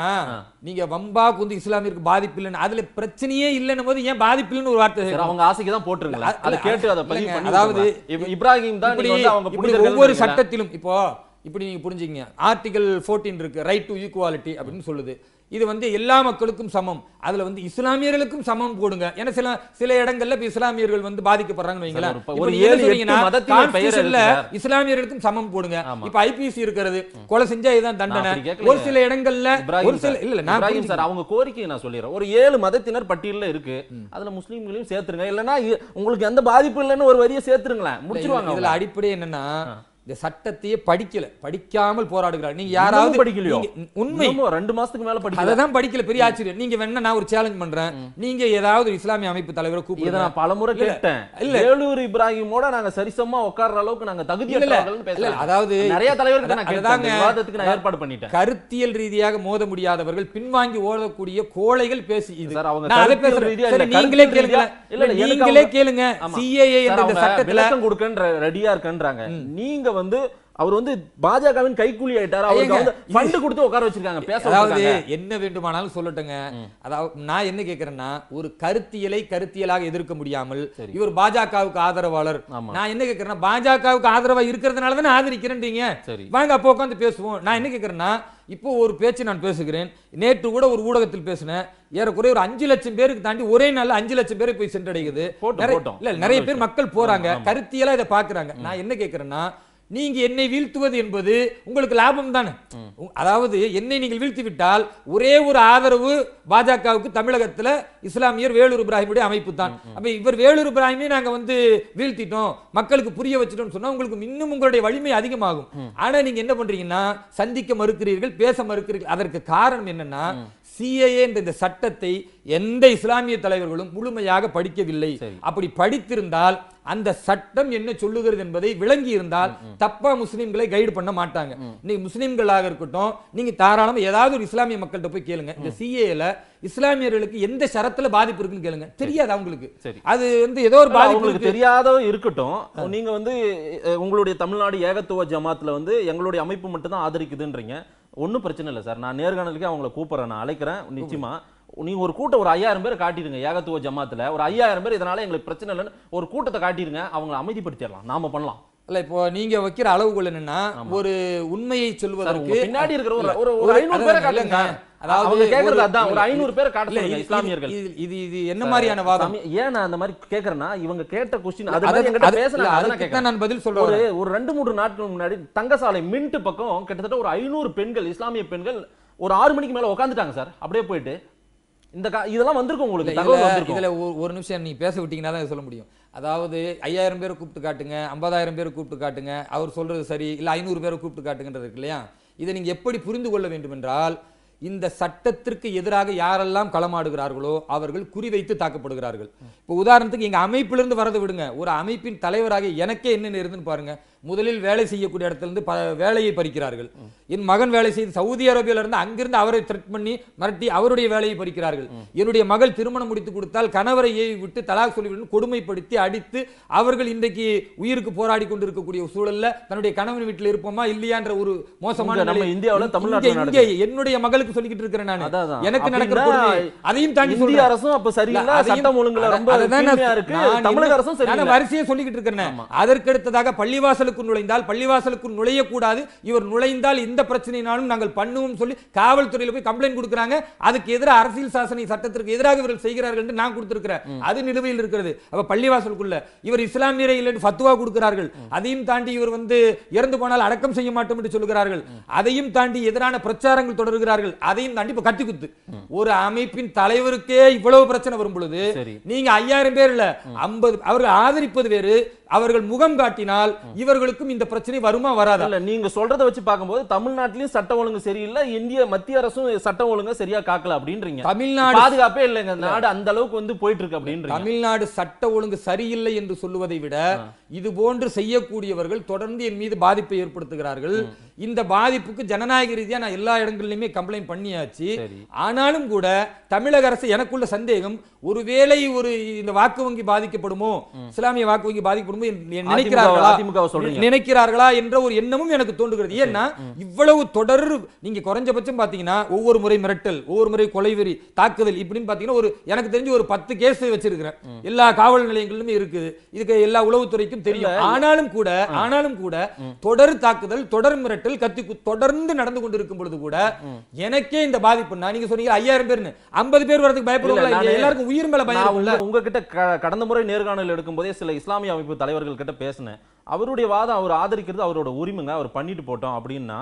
நீங்க வம்பா குந்து இஸ்லாமியருக்கு பாதிப்பு இல்லைன்னு அதுல பிரச்சனையே இல்லைன்னு போது ஏன் பாதிப்பு இல்லைன்னு ஒரு வார்த்தை அவங்க ஆசைக்கு தான் போட்டிருக்கலாம் அதை கேட்டு அதை பதிவு அதாவது இப்ராஹிம் தான் ஒவ்வொரு சட்டத்திலும் இப்போ இப்படி நீங்க புரிஞ்சுங்க ஆர்டிகல் ஃபோர்டீன் இருக்கு ரைட் டு ஈக்குவாலிட்டி அப்படின்னு சொல்லுது இது வந்து எல்லா மக்களுக்கும் சமம் அதுல வந்து இஸ்லாமியர்களுக்கும் சமம் போடுங்க ஏன்னா சில சில இடங்கள்ல இப்ப இஸ்லாமியர்கள் வந்து பாதிக்கப்படுறாங்கன்னு வைங்களேன் இஸ்லாமியர்களுக்கும் சமம் போடுங்க இப்ப ஐபிசி இருக்கிறது கொலை செஞ்சா இதுதான் தண்டனை ஒரு சில இடங்கள்ல ஒரு சில இல்ல நான் சார் அவங்க கோரிக்கையை நான் சொல்லிடுறேன் ஒரு ஏழு மதத்தினர் பட்டியலில் இருக்கு அதுல முஸ்லீம்களையும் சேர்த்துருங்க இல்லைன்னா உங்களுக்கு எந்த பாதிப்பு இல்லைன்னு ஒரு வரியை சேர்த்துருங்களேன் முடிச்சிருவாங்க இதுல அடிப்படை என்னன்னா இந்த சட்டத்தையே படிக்கல படிக்காமல் போராடுகிறார் நீங்க யாராவது படிக்கலையோ உண்மை ரெண்டு மாசத்துக்கு மேல அதான் படிக்கல பெரிய ஆச்சரியம் நீங்க வேணா நான் ஒரு சேலஞ்ச் பண்றேன் நீங்க ஏதாவது இஸ்லாமிய அமைப்பு தலைவரை கூப்பிடுங்க நான் பலமுறை கேட்டேன் இல்ல இப்ராஹிமோட நாங்க சரிசமா உட்கார்ற அளவுக்கு நாங்க தகுதி இல்ல அதாவது நிறைய நான் கேட்டாங்க விவாதத்துக்கு நான் ஏற்பாடு பண்ணிட்டேன் கருத்தியல் ரீதியாக மோத முடியாதவர்கள் பின்வாங்கி ஓடக்கூடிய கோழைகள் பேசி இது சார் அவங்க அதை பேசுற நீங்களே கேளுங்க இல்ல நீங்களே கேளுங்க சிஏஏ என்ற சட்டத்துல விளக்கம் கொடுக்கன்ற ரெடியா இருக்கன்றாங்க நீங்க வந்து அவர் வந்து பாஜகவின் கைக்கூலி ஆயிட்டாரு அவருக்கு வந்து ஃபண்ட் கொடுத்து உட்கார வச்சிருக்காங்க பேச அதாவது என்ன வேண்டுமானாலும் சொல்லட்டுங்க அதாவது நான் என்ன கேக்குறேன்னா ஒரு கருத்தியலை கருத்தியலாக எதிர்க்க முடியாமல் இவர் பாஜகவுக்கு ஆதரவாளர் நான் என்ன கேக்குறேன்னா பாஜகவுக்கு ஆதரவா இருக்கிறதுனால தான் ஆதரிக்கிறேன்றீங்க வாங்க அப்போ உட்காந்து பேசுவோம் நான் என்ன கேக்குறேன்னா இப்போ ஒரு பேச்சு நான் பேசுகிறேன் நேற்று கூட ஒரு ஊடகத்தில் பேசினேன் ஏறக்குறைய ஒரு அஞ்சு லட்சம் பேருக்கு தாண்டி ஒரே நாள் அஞ்சு லட்சம் பேரை போய் சென்றடைகிறது இல்ல நிறைய பேர் மக்கள் போறாங்க கருத்தியலா இதை பாக்குறாங்க நான் என்ன கேக்குறேன்னா நீங்க என்னை வீழ்த்துவது என்பது உங்களுக்கு லாபம் தானே அதாவது என்னை நீங்கள் வீழ்த்தி விட்டால் ஒரே ஒரு ஆதரவு பாஜகவுக்கு தமிழகத்துல இஸ்லாமியர் வேலூர் இப்ராஹிமுடைய அமைப்பு தான் அப்ப இவர் வேலூர் இப்ராஹிமே நாங்க வந்து வீழ்த்திட்டோம் மக்களுக்கு புரிய வச்சிட்டோம் சொன்னா உங்களுக்கு இன்னும் உங்களுடைய வலிமை அதிகமாகும் ஆனா நீங்க என்ன பண்றீங்கன்னா சந்திக்க மறுக்கிறீர்கள் பேச மறுக்கிறீர்கள் அதற்கு காரணம் என்னன்னா சிஏஏ என்ற இந்த சட்டத்தை எந்த இஸ்லாமிய தலைவர்களும் முழுமையாக படிக்கவில்லை அப்படி படித்திருந்தால் அந்த சட்டம் என்ன சொல்லுகிறது என்பதை விளங்கி இருந்தால் தப்பா முஸ்லீம்களை கைடு பண்ண மாட்டாங்க இன்னைக்கு முஸ்லீம்களாக இருக்கட்டும் நீங்க தாராளம் ஏதாவது ஒரு இஸ்லாமிய மக்கள்கிட்ட போய் கேளுங்க இந்த சிஏல இஸ்லாமியர்களுக்கு எந்த சரத்துல பாதிப்பு இருக்குன்னு கேளுங்க தெரியாது அவங்களுக்கு அது வந்து ஏதோ ஒரு பாதிப்பு தெரியாத இருக்கட்டும் நீங்க வந்து உங்களுடைய தமிழ்நாடு ஏகத்துவ ஜமாத்துல வந்து எங்களுடைய அமைப்பு மட்டும் தான் ஆதரிக்குதுன்றீங்க ஒன்றும் பிரச்சனை இல்லை சார் நான் நேர்காணலுக்கு அவங்கள கூப்பிடுறேன் நான் அழைக்கிறேன் நிச்சயமா நீங்கள் ஒரு கூட்டம் ஒரு ஐயாயிரம் பேர் காட்டிடுங்க ஏகத்துவ ஜமாத்தில் ஒரு ஐயாயிரம் பேர் இதனால் எங்களுக்கு பிரச்சனை இல்லைன்னு ஒரு கூட்டத்தை காட்டிடுங்க அவங்கள அமைதிப்படுத்திடலாம் நாம பண்ணலாம் இல்ல இப்போ நீங்க வைக்கிற அளவுகள் என்னன்னா ஒரு உண்மையை சொல்வதற்கு பின்னாடி இருக்கிற ஒரு ஒரு ஐநூறு பேரை காட்டுங்க அதாவது கேக்குறது அதான் ஒரு ஐநூறு பேரை காட்டல இஸ்லாமியர்கள் இது இது என்ன மாதிரியான வாதம் ஏன் நான் அந்த மாதிரி கேட்கறேன்னா இவங்க கேட்ட கொஸ்டின் அது என்கிட்ட பேசல அதுக்கு நான் பதில் சொல்றேன் ஒரு ரெண்டு மூன்று நாட்கள் முன்னாடி தங்கசாலை மின்ட்டு பக்கம் கிட்டத்தட்ட ஒரு ஐநூறு பெண்கள் இஸ்லாமிய பெண்கள் ஒரு ஆறு மணிக்கு மேல உட்காந்துட்டாங்க சார் அப்படியே போயிட்டு இந்த இதெல்லாம் வந்திருக்கும் உங்களுக்கு இதில் ஒரு நிமிஷம் நீ பேச விட்டீங்கன்னா தான் சொல்ல முடியும் அதாவது ஐயாயிரம் பேரை கூப்பிட்டு காட்டுங்க ஐம்பதாயிரம் பேரை கூப்பிட்டு காட்டுங்க அவர் சொல்றது சரி இல்லை ஐநூறு பேரை கூப்பிட்டு காட்டுங்கிறது இருக்கு இல்லையா இதை நீங்கள் எப்படி புரிந்து கொள்ள வேண்டும் என்றால் இந்த சட்டத்திற்கு எதிராக யாரெல்லாம் களமாடுகிறார்களோ அவர்கள் குறிவைத்து தாக்கப்படுகிறார்கள் இப்போ உதாரணத்துக்கு எங்கள் அமைப்பிலிருந்து வரதை விடுங்க ஒரு அமைப்பின் தலைவராக எனக்கே என்னென்ன இருந்துன்னு பாருங்கள் முதலில் வேலை செய்யக்கூடிய இடத்துலேருந்து ப வேலையை பறிக்கிறார்கள் என் மகன் வேலை செய்து சவுதி அரேபியாவிலிருந்து அங்கிருந்து அவரை த்ரெட் பண்ணி மிரட்டி அவருடைய வேலையை பறிக்கிறார்கள் என்னுடைய மகள் திருமணம் முடித்து கொடுத்தால் கணவரை ஏவி விட்டு தலாக் சொல்லிவிட்டு கொடுமைப்படுத்தி அடித்து அவர்கள் இன்றைக்கு உயிருக்கு போராடி கொண்டிருக்கக்கூடிய சூழல்ல தன்னுடைய கணவன் வீட்டில் இருப்போமா இல்லையான்ற ஒரு மோசமான நம்ம இந்தியாவில் தமிழ்நாடு என்னுடைய மகளுக்கு சொல்லிக்கிட்டு இருக்கிறேன் நான் எனக்கு நடக்கிற அதையும் தாண்டி இந்திய அரசும் அப்ப சரியில்லை சட்டம் ஒழுங்குல ரொம்ப தமிழக அரசும் சரியில்லை வரிசையை சொல்லிக்கிட்டு இருக்கிறேன் அதற்கடுத்ததாக பள்ளிவாசல் வாசலுக்கு நுழைந்தால் பள்ளி பள்ளிவாசலுக்கு நுழையக்கூடாது இவர் நுழைந்தால் இந்த பிரச்சனையினாலும் நாங்கள் பண்ணுவோம் சொல்லி காவல்துறையில் போய் கம்ப்ளைண்ட் கொடுக்குறாங்க அதுக்கு எதிராக அரசியல் சாசனை சட்டத்திற்கு எதிராக இவர்கள் செய்கிறார்கள் என்று நான் கொடுத்திருக்கிறேன் அது நிலுவையில் இருக்கிறது அப்ப பள்ளி வாசலுக்குள்ள இவர் இஸ்லாமியரை இல்லை ஃபத்துவா கொடுக்கிறார்கள் அதையும் தாண்டி இவர் வந்து இறந்து போனால் அடக்கம் செய்ய மாட்டோம் என்று சொல்லுகிறார்கள் அதையும் தாண்டி எதிரான பிரச்சாரங்கள் தொடர்கிறார்கள் அதையும் தாண்டி இப்ப கத்தி குத்து ஒரு அமைப்பின் தலைவருக்கே இவ்வளவு பிரச்சனை வரும் பொழுது நீங்க ஐயாயிரம் பேர் இல்ல ஐம்பது அவர்கள் ஆதரிப்பது வேறு அவர்கள் முகம் காட்டினால் இவர்கள் அவர்களுக்கும் இந்த பிரச்சனை வருமா வராதா இல்ல நீங்க சொல்றதை வச்சு பார்க்கும்போது தமிழ்நாட்டிலயும் சட்டம் ஒழுங்கு சரியில்லை இந்திய மத்திய அரசும் சட்டம் ஒழுங்கு சரியா காக்கல அப்படின்றீங்க தமிழ்நாடு பாதுகாப்பே இல்லைங்க நாடு அந்த அளவுக்கு வந்து போயிட்டு இருக்கு அப்படின்ற தமிழ்நாடு சட்ட ஒழுங்கு சரியில்லை என்று சொல்லுவதை விட இது போன்று செய்யக்கூடியவர்கள் தொடர்ந்து என் மீது பாதிப்பை ஏற்படுத்துகிறார்கள் இந்த பாதிப்புக்கு ஜனநாயக ரீதியாக நான் எல்லா இடங்கள்லையுமே கம்ப்ளைண்ட் பண்ணியாச்சு ஆனாலும் கூட தமிழக அரசு எனக்குள்ள சந்தேகம் ஒருவேளை ஒரு இந்த வாக்கு வங்கி பாதிக்கப்படுமோ இஸ்லாமிய வாக்கு வங்கி பாதிக்கப்படுமோ நினைக்கிறார்களா நினைக்கிறார்களா என்ற ஒரு எண்ணமும் எனக்கு தோன்றுகிறது ஏன்னா இவ்வளவு தொடர் நீங்க குறைஞ்சபட்சம் பாத்தீங்கன்னா ஒவ்வொரு முறை மிரட்டல் ஒவ்வொரு முறை கொலைவெறி தாக்குதல் இப்படின்னு பாத்தீங்கன்னா ஒரு எனக்கு தெரிஞ்சு ஒரு பத்து கேஸ் வச்சிருக்கிறேன் எல்லா காவல் நிலையங்களிலுமே இருக்குது இதுக்கு எல்லா உளவுத்துறைக்கும் தெரியும் ஆனாலும் கூட ஆனாலும் கூட தொடர் தாக்குதல் தொடர் மிரட்டல் மிரட்டல் கத்தி தொடர்ந்து நடந்து கொண்டிருக்கும் பொழுது கூட எனக்கே இந்த பாதிப்புனா நீங்க சொன்னீங்க ஐயாயிரம் பேர்னு ஐம்பது பேர் வரதுக்கு பயப்படுவாங்க எல்லாருக்கும் உயிர் மேல பயம் இல்ல உங்ககிட்ட கடந்த முறை நேர்காணல் எடுக்கும் போதே சில இஸ்லாமிய அமைப்பு தலைவர்கள் கிட்ட பேசினேன் அவருடைய வாதம் அவர் ஆதரிக்கிறது அவரோட உரிமைங்க அவர் பண்ணிட்டு போட்டோம் அப்படின்னா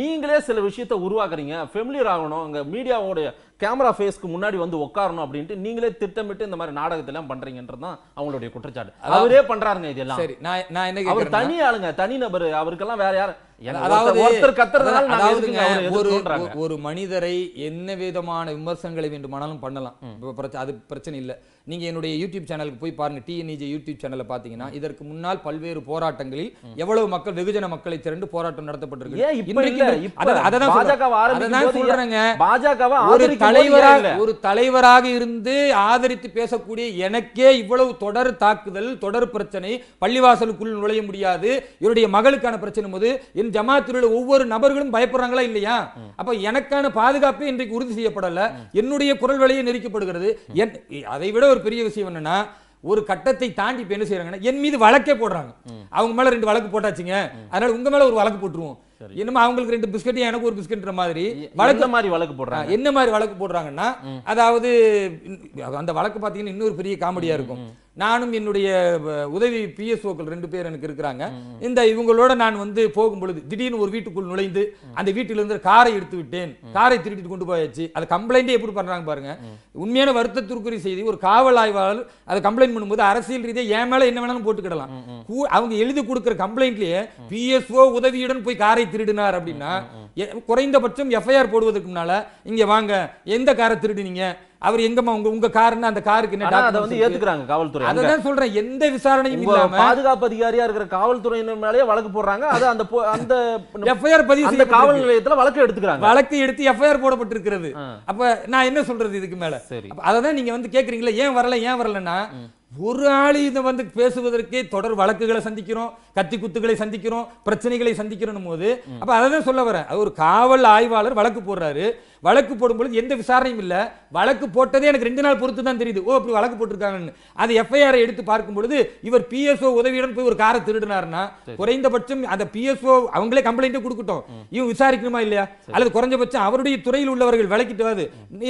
நீங்களே சில விஷயத்தை உருவாக்குறீங்க ஃபெமிலியர் ஆகணும் அங்கே மீடியாவோடைய கேமரா ஃபேஸ்க்கு முன்னாடி வந்து உட்காரணும் அப்படின்ட்டு நீங்களே திட்டமிட்டு இந்த மாதிரி நாடகத்தெல்லாம் பண்றீங்கன்றது தான் அவங்களுடைய குற்றச்சாட்டு அவரே பண்றாருங்க இதெல்லாம் சரி நான் நான் என்ன அவர் தனி ஆளுங்க தனி நபர் அவருக்கெல்லாம் வேற யார் ஒரு மனிதரை என்ன விதமான விமர்சனங்களை வேண்டுமானாலும் பண்ணலாம் அது பிரச்சனை இல்லை நீங்க என்னுடைய யூடியூப் சேனலுக்கு போய் பாருங்க டிஎன்இஜே e யூடியூப் சேனலை பாத்தீங்கன்னா இதற்கு முன்னால் பல்வேறு போராட்டங்களில் எவ்வளவு மக்கள் வெகுஜன மக்களை திரண்டு போராட்டம் நடத்தப்பட்டிருக்கு பாஜக தலைவராக ஒரு தலைவராக இருந்து ஆதரித்து பேசக்கூடிய எனக்கே இவ்வளவு தொடர் தாக்குதல் தொடர் பிரச்சனை பள்ளிவாசலுக்குள் நுழைய முடியாது இவருடைய மகளுக்கான பிரச்சனை போது என் ஜமாத்திலுள்ள ஒவ்வொரு நபர்களும் பயப்படுறாங்களா இல்லையா அப்ப எனக்கான பாதுகாப்பு இன்றைக்கு உறுதி செய்யப்படல என்னுடைய குரல் வழியை நெரிக்கப்படுகிறது அதை விட ஒரு பெரிய விஷயம் என்னன்னா ஒரு கட்டத்தை தாண்டி இப்ப என்ன செய்யறாங்கன்னா என் மீது வழக்கே போடுறாங்க அவங்க மேல ரெண்டு வழக்கு போட்டாச்சுங்க அதனால உங்க மேல ஒரு வழக்கு போட்டுருவோம் என்னமோ அவங்களுக்கு ரெண்டு பிஸ்கட் எனக்கு ஒரு பிஸ்கட்ன்ற மாதிரி வழக்கு மாதிரி வழக்கு போடுறாங்க என்ன மாதிரி வழக்கு போடுறாங்கன்னா அதாவது அந்த வழக்கு பாத்தீங்கன்னா இன்னொரு பெரிய காமெடியா இருக்கும் நானும் என்னுடைய உதவி பிஎஸ்ஓக்கள் ரெண்டு பேர் எனக்கு இருக்கிறாங்க இந்த இவங்களோட நான் வந்து போகும் பொழுது திடீர்னு ஒரு வீட்டுக்குள் நுழைந்து அந்த வீட்டிலிருந்து காரை எடுத்து விட்டேன் காரை திருடிட்டு கொண்டு போயாச்சு அதை கம்ப்ளைண்டே எப்படி பண்றாங்க பாருங்க உண்மையான வருத்தத்திற்குரிய செய்தி ஒரு காவல் ஆய்வாளர் அதை கம்ப்ளைண்ட் பண்ணும்போது அரசியல் ரீதியாக என் மேல என்ன வேணாலும் போட்டுக்கிடலாம் அவங்க எழுதி கொடுக்குற கம்ப்ளைண்ட்லயே பிஎஸ்ஓ உதவியுடன் போய் காரை திருடினார் அப்படின்னா குறைந்தபட்சம் எஃப்ஐஆர் போடுவதற்கு முன்னால இங்க வாங்க எந்த காரை திருடினீங்க அவர் எங்கம்மா உங்க உங்க காருன்னு அந்த காருக்கு என்ன அதை வந்து ஏத்துக்கிறாங்க காவல்துறை அதான் சொல்றேன் எந்த விசாரணையும் இல்லாம பாதுகாப்பு அதிகாரியா இருக்கிற காவல்துறையினர் மேலேயே வழக்கு போடுறாங்க அது அந்த அந்த எஃப்ஐஆர் பதிவு செய்ய காவல் நிலையத்துல வழக்கு எடுத்துக்கிறாங்க வழக்கு எடுத்து எஃப்ஐஆர் போடப்பட்டிருக்கிறது அப்ப நான் என்ன சொல்றது இதுக்கு மேல சரி அதான் நீங்க வந்து கேக்குறீங்களா ஏன் வரல ஏன் வரலன்னா ஒரு ஆள் இதை வந்து பேசுவதற்கே தொடர் வழக்குகளை சந்திக்கிறோம் கத்தி குத்துக்களை சந்திக்கிறோம் பிரச்சனைகளை சந்திக்கிறோம் போது அப்ப அதான் சொல்ல வரேன் ஒரு காவல் ஆய்வாளர் வழக்கு போடுறாரு வழக்கு போடும்பொழுது எந்த விசாரணையும் இல்ல வழக்கு போட்டதே எனக்கு ரெண்டு நாள் பொறுத்து தான் தெரியுது ஓ அப்படி வழக்கு போட்டிருக்காங்கன்னு அது எஃப்ஐஆர் எடுத்து பார்க்கும் பொழுது இவர் பிஎஸ்ஓ உதவியுடன் போய் ஒரு காரை திருடினார்னா குறைந்தபட்சம் அந்த பிஎஸ்ஓ அவங்களே கம்ப்ளைண்ட்டே கொடுக்கட்டும் இவன் விசாரிக்கணுமா இல்லையா அல்லது குறைஞ்சபட்சம் அவருடைய துறையில் உள்ளவர்கள் விளக்கிட்டு வாது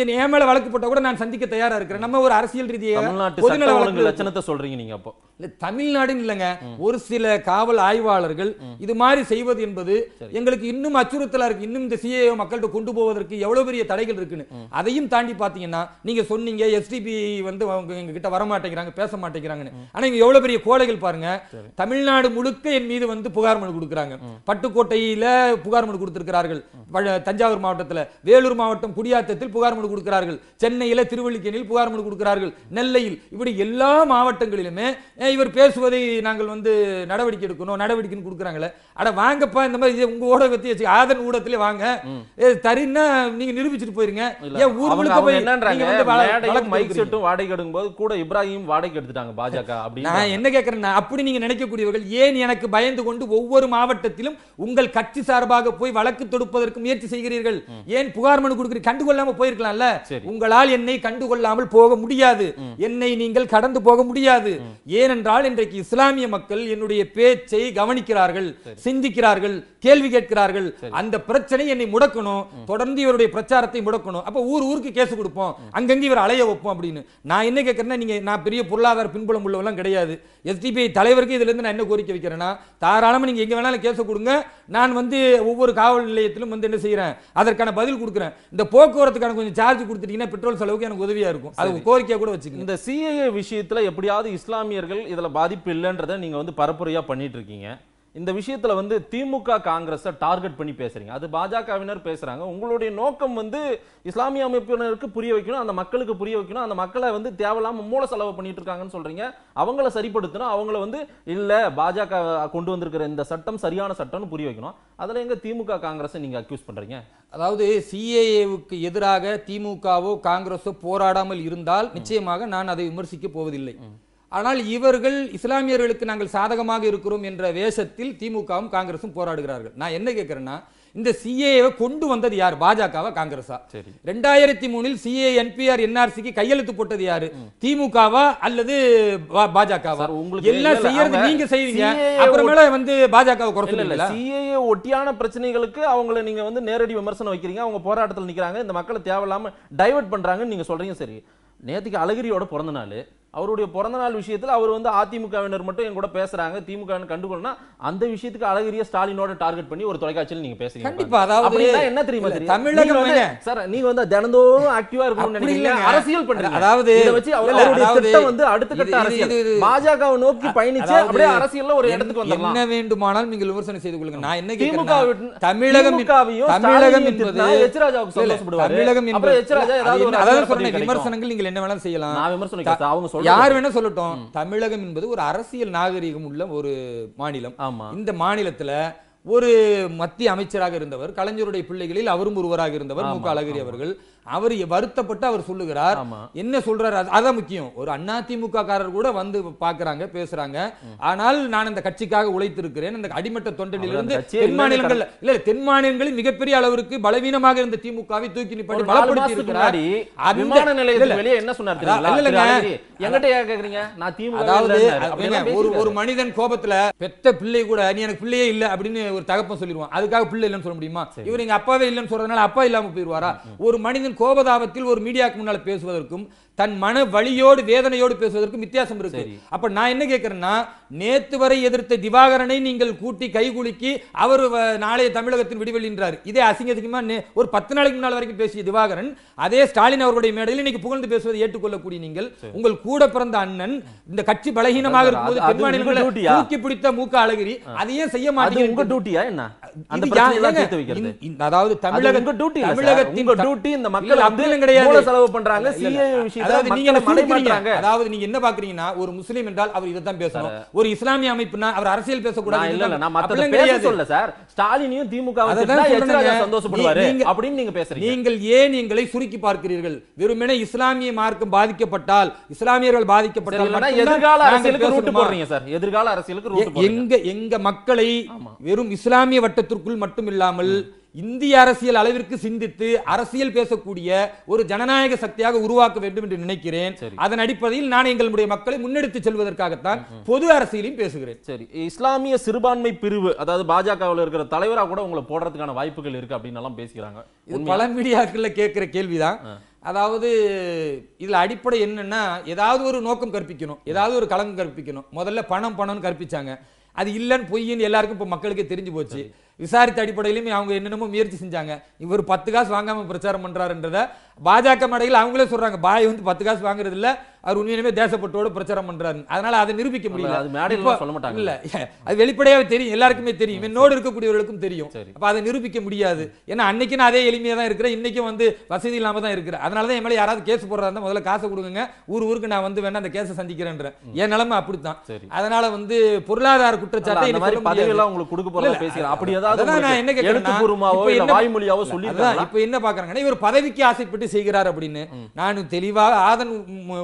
என் மேல வழக்கு போட்டா கூட நான் சந்திக்க தயாரா இருக்கிறேன் நம்ம ஒரு அரசியல் ரீதியாக பொதுநல லட்சணத்தை சொல்றீங்க நீங்க அப்போ இல்ல தமிழ்நாடுன்னு இல்லைங்க ஒரு சில காவல் ஆய்வாளர்கள் இது மாதிரி செய்வது என்பது எங்களுக்கு இன்னும் அச்சுறுத்தலா இருக்கு இன்னும் இந்த மக்கள்கிட்ட கொண்டு போவதற்கு எவ்வளவு பெரிய தடைகள் இருக்குன்னு அதையும் தாண்டி பாத்தீங்கன்னா நீங்க சொன்னீங்க எஸ்டிபி வந்து எங்க கிட்ட பேச மாட்டேங்கிறாங்கன்னு ஆனா இங்க எவ்வளவு பெரிய பாருங்க தமிழ்நாடு முழுக்க என் மீது வந்து புகார் மனு கொடுக்குறாங்க பட்டுக்கோட்டையில புகார் மனு கொடுத்திருக்கிறார்கள் தஞ்சாவூர் மாவட்டத்தில் வேலூர் மாவட்டம் குடியாத்தத்தில் புகார் மனு கொடுக்கிறார்கள் சென்னையில் திருவள்ளிக்கேணியில் புகார் மனு கொடுக்கிறார்கள் நெல்லையில் இப்படி எல்லா மாவட்டங்களிலுமே இவர் பேசுவதை நாங்கள் வந்து நடவடிக்கை எடுக்கணும் நடவடிக்கைன்னு கொடுக்குறாங்களே அட வாங்கப்பா இந்த மாதிரி உங்க ஊட வச்சு ஆதன் ஊடகத்திலே வாங்க தரின்னா நீங்க நிரூபிச்சுட்டு போயிருங்க ஏன் ஊர் போய் என்னன்றாங்க மைக் செட்டும் வாடகை கூட இப்ராஹிம் வாடகை எடுத்துட்டாங்க பாஜக நான் என்ன அப்படி நீங்க நினைக்கக்கூடியவர்கள் ஏன் எனக்கு பயந்து கொண்டு ஒவ்வொரு மாவட்டத்திலும் உங்கள் கட்சி சார்பாக போய் வழக்கு தொடுப்பதற்கு முயற்சி செய்கிறீர்கள் ஏன் புகார் மனு கொடுக்கிறீங்க கண்டுகொள்ளாம போயிருக்கலாம்ல உங்களால் என்னை கண்டுகொள்ளாமல் போக முடியாது என்னை நீங்கள் கடந்து போக போக முடியாது ஏனென்றால் இன்றைக்கு இஸ்லாமிய மக்கள் என்னுடைய பேச்சை கவனிக்கிறார்கள் சிந்திக்கிறார்கள் கேள்வி கேட்கிறார்கள் அந்த பிரச்சனை என்னை முடக்கணும் தொடர்ந்து இவருடைய பிரச்சாரத்தை முடக்கணும் அப்ப ஊர் ஊருக்கு கேஸ் கொடுப்போம் அங்கங்கே இவர் அலைய வைப்போம் அப்படின்னு நான் என்ன கேட்கறேன்னா நீங்க நான் பெரிய பொருளாதார பின்புலம் உள்ளவெல்லாம் கிடையாது எஸ்டிபிஐ தலைவருக்கு இதுல இருந்து நான் என்ன கோரிக்கை வைக்கிறேன்னா தாராளமா நீங்க எங்க வேணாலும் கேஸ் கொடுங்க நான் வந்து ஒவ்வொரு காவல் நிலையத்திலும் வந்து என்ன செய்கிறேன் அதற்கான பதில் கொடுக்குறேன் இந்த போக்குவரத்துக்கான கொஞ்சம் சார்ஜ் கொடுத்துட்டீங்கன்னா பெட்ரோல் செலவுக்கு எனக்கு உதவியாக இருக்கும் அது கோரிக்கையாக கூட வச்சுக்கோங்க இந்த சிஏஏ விஷயத்தில் எப்படியாவது இஸ்லாமியர்கள் இதில் பாதிப்பு இல்லைன்றதை நீங்கள் வந்து பரப்புரையாக பண்ணிட்டு இருக்கீங்க இந்த விஷயத்தில் வந்து திமுக காங்கிரஸை டார்கெட் பண்ணி பேசுறீங்க அது பாஜகவினர் பேசுறாங்க உங்களுடைய நோக்கம் வந்து இஸ்லாமிய அமைப்பினருக்கு புரிய வைக்கணும் அந்த மக்களுக்கு புரிய வைக்கணும் அந்த மக்களை வந்து தேவையில்லாம மூல செலவு பண்ணிட்டு இருக்காங்கன்னு சொல்றீங்க அவங்கள சரிப்படுத்தணும் அவங்கள வந்து இல்ல பாஜக கொண்டு வந்திருக்கிற இந்த சட்டம் சரியான சட்டம்னு புரிய வைக்கணும் அதில் எங்க திமுக காங்கிரஸை நீங்க அக்யூஸ் பண்றீங்க அதாவது சிஏஏவுக்கு எதிராக திமுகவோ காங்கிரஸோ போராடாமல் இருந்தால் நிச்சயமாக நான் அதை விமர்சிக்க போவதில்லை ஆனால் இவர்கள் இஸ்லாமியர்களுக்கு நாங்கள் சாதகமாக இருக்கிறோம் என்ற வேஷத்தில் திமுகவும் காங்கிரஸும் போராடுகிறார்கள் நான் என்ன கேட்குறேன்னா இந்த சிஏவை கொண்டு வந்தது யார் பாஜகவா காங்கிரஸா சரி ரெண்டாயிரத்தி மூணில் சிஏ என்பிஆர் என்ஆர்சிக்கு கையெழுத்து போட்டது யாரு திமுகவா அல்லது பாஜகவா உங்களுக்கு எல்லாம் செய்யறது நீங்க செய்வீங்க அப்புறமேல வந்து பாஜகவை குறைச்சல சிஏ ஒட்டியான பிரச்சனைகளுக்கு அவங்கள நீங்க வந்து நேரடி விமர்சனம் வைக்கிறீங்க அவங்க போராட்டத்தில் நிக்கிறாங்க இந்த மக்களை தேவையில்லாம டைவர்ட் பண்றாங்கன்னு நீங்க சொல்றீங்க சரி நேத்துக்கு அழகிரியோட பிறந்த நாள் அவருடைய பிறந்தநாள் விஷயத்தில் அவர் வந்து அதிமுகவினர் மட்டும் என் கூட பேசுறாங்க திமுக கண்டுக்கணும்னா அந்த விஷயத்துக்கு அழகிரிய ஸ்டாலினோட டார்கெட் பண்ணி ஒரு தொலைக்காட்சியில் நீங்க பேசுறீங்க கண்டிப்பா அதாவது என்ன தெரியுமா தமிழகம் சார் நீங்க வந்து தினந்தோறும் ஆக்டிவா இருக்கணும் நினைக்கிறீங்க அரசியல் பண்றீங்க அதாவது இத வச்சு அவருடைய திட்டம் வந்து அடுத்த கட்ட அரசியல் பாஜகவை நோக்கி பயணிச்சு அப்படியே அரசியல்ல ஒரு இடத்துக்கு வந்து என்ன வேண்டுமானால் நீங்க விமர்சனம் செய்து கொள்ளுங்க நான் என்ன கேக்குறேன் தமிழகம் தமிழகம் என்பது எச்ராஜாவுக்கு தமிழகம் என்பது எச்ராஜா ஏதாவது அதாவது சொல்றேன் விமர்சனங்கள் நீங்க என்ன வேணாலும் செய்யலாம் நான் விமர்சனம் அவங்க யார் வேணா சொல்லட்டும் தமிழகம் என்பது ஒரு அரசியல் நாகரிகம் உள்ள ஒரு மாநிலம் ஆமா இந்த மாநிலத்துல ஒரு மத்திய அமைச்சராக இருந்தவர் கலைஞருடைய பிள்ளைகளில் அவரும் ஒருவராக இருந்தவர் மு க அழகிரி அவர்கள் அவர் வருத்தப்பட்டு அவர் சொல்லுகிறார் என்ன சொல்றாரு அதான் முக்கியம் ஒரு அதிமுக காரர் கூட வந்து பாக்குறாங்க பேசுறாங்க ஆனால் நான் இந்த கட்சிக்காக உழைத்திருக்கிறேன் இந்த அடிமட்ட இருந்து தென் மாநிலங்கள் இல்ல தென் மாநிலங்களில் மிகப்பெரிய அளவிற்கு பலவீனமாக இருந்த திமுகவை தூக்கி நிப்பாட்டி பலப்படுத்தி இருக்கிறார் நிலையத்தில் வெளியே என்ன சொன்னார் அதாவது ஒரு ஒரு மனிதன் கோபத்துல பெத்த பிள்ளை கூட நீ எனக்கு பிள்ளையே இல்ல அப்படின்னு ஒரு தகப்பம் சொல்லிடுவான் அதுக்காக பிள்ளை இல்லைன்னு சொல்ல முடியுமா இவர் எங்க அப்பாவே இல்லைன்னு சொல்றதுனால அப்பா இல்லாம போயிருவாரா ஒரு மனிதன் கோபதாபத்தில் ஒரு மீடியாவுக்கு முன்னால் பேசுவதற்கும் தன் மன வழியோடு வேதனையோடு பேசுவதற்கு வித்தியாசம் இருக்கு அப்ப நான் என்ன கேட்கிறேன்னா நேத்து வரை எதிர்த்த திவாகரனை நீங்கள் கூட்டி கைகுலுக்கி அவர் நாளைய தமிழகத்தின் விடுவெளின்றார் இதே அசிங்க அதிகமா ஒரு பத்து நாளைக்கு முன்னால் வரைக்கும் பேசிய திவாகரன் அதே ஸ்டாலின் அவருடைய மேடையில் இன்னைக்கு புகழ்ந்து பேசுவதை ஏற்றுக்கொள்ளக்கூடிய நீங்கள் உங்கள் கூட பிறந்த அண்ணன் இந்த கட்சி பலகீனமாக இருக்கும்போது தூக்கி பிடித்த மூக்க அழகிரி அதையே செய்ய மாட்டீங்க உங்க டியூட்டியா என்ன அதாவது தமிழக டியூட்டி தமிழகத்தின் இந்த மக்கள் அப்படியும் கிடையாது செலவு பண்றாங்க சிஏ விஷயம் அதாவது நீங்க அதாவது நீங்க என்ன பாக்குறீங்கன்னா ஒரு முஸ்லீம் என்றால் அவர் தான் பேசணும் ஒரு இஸ்லாமிய அமைப்புனா அவர் அரசியல் இல்ல நான் பேச சார் சந்தோஷப்படுவாரு நீங்க பேசுறீங்க நீங்கள் ஏன் எங்களை சுருக்கி பார்க்கிறீர்கள் வெறுமனே இஸ்லாமிய மார்க்கம் பாதிக்கப்பட்டால் இஸ்லாமியர்கள் பாதிக்கப்பட்டால் எதிர்கால அரசியலுக்கு ரூட் போடுறீங்க சார் எதிர்கால அரசியலுக்கு எங்க எங்க மக்களை வெறும் இஸ்லாமிய வட்டத்திற்குள் மட்டும் இல்லாமல் இந்திய அரசியல் அளவிற்கு சிந்தித்து அரசியல் பேசக்கூடிய ஒரு ஜனநாயக சக்தியாக உருவாக்க வேண்டும் என்று நினைக்கிறேன் அதன் அடிப்படையில் நான் எங்களுடைய மக்களை முன்னெடுத்து செல்வதற்காகத்தான் பொது அரசியலையும் பேசுகிறேன் சரி இஸ்லாமிய சிறுபான்மை பிரிவு அதாவது பாஜகவில் இருக்கிற தலைவராக கூட உங்களை போடுறதுக்கான வாய்ப்புகள் இருக்கு அப்படின்னு எல்லாம் பேசுகிறாங்க பல மீடியாக்கள்ல கேட்கிற கேள்விதான் அதாவது இதுல அடிப்படை என்னன்னா ஏதாவது ஒரு நோக்கம் கற்பிக்கணும் ஏதாவது ஒரு கலங்கம் கற்பிக்கணும் முதல்ல பணம் பணம்னு கற்பிச்சாங்க அது இல்லைன்னு பொய்ன்னு எல்லாருக்கும் இப்போ மக்களுக்கே தெரிஞ்சு போச்சு விசாரித்த அடிப்படையிலும் அவங்க என்னென்னமோ முயற்சி செஞ்சாங்க இவர் பத்து காசு வாங்காமல் பிரச்சாரம் பண்ணுறாருன்றத பாஜக மடையில் அவங்களே சொல்கிறாங்க பாய் வந்து பத்து காசு வாங்குறது இல்லை அவர் உண்மையிலுமே தேசப்பட்டோடு பிரச்சாரம் பண்றாரு அதனால அதை நிரூபிக்க முடியல அது மேடையில் சொல்ல மாட்டாங்க இல்ல அது வெளிப்படையாவே தெரியும் எல்லாருக்குமே தெரியும் என்னோடு இருக்கக்கூடியவர்களுக்கும் தெரியும் அப்ப அதை நிரூபிக்க முடியாது ஏன்னா அன்னைக்கு நான் அதே எளிமையா தான் இருக்கிறேன் இன்னைக்கும் வந்து வசதி இல்லாம தான் இருக்கிறேன் அதனாலதான் தான் யாராவது கேஸ் போடுறாரு முதல்ல காசை கொடுங்க ஊர் ஊருக்கு நான் வந்து வேணா அந்த கேஸை சந்திக்கிறேன்றேன் என் நிலைமை அப்படித்தான் அதனால வந்து பொருளாதார குற்றச்சாட்டை உங்களுக்கு கொடுக்க போறத பேசுகிறேன் அப்படி ஏதாவது நான் என்ன எழுத்துப்பூர்வமாவோ இல்ல வாய்மொழியாவோ சொல்லி இப்போ என்ன பாக்குறாங்கன்னா இவர் பதவிக்கு ஆசைப்பட்டு செய்கிறார் அப்படின்னு நான் தெளிவாக ஆதன்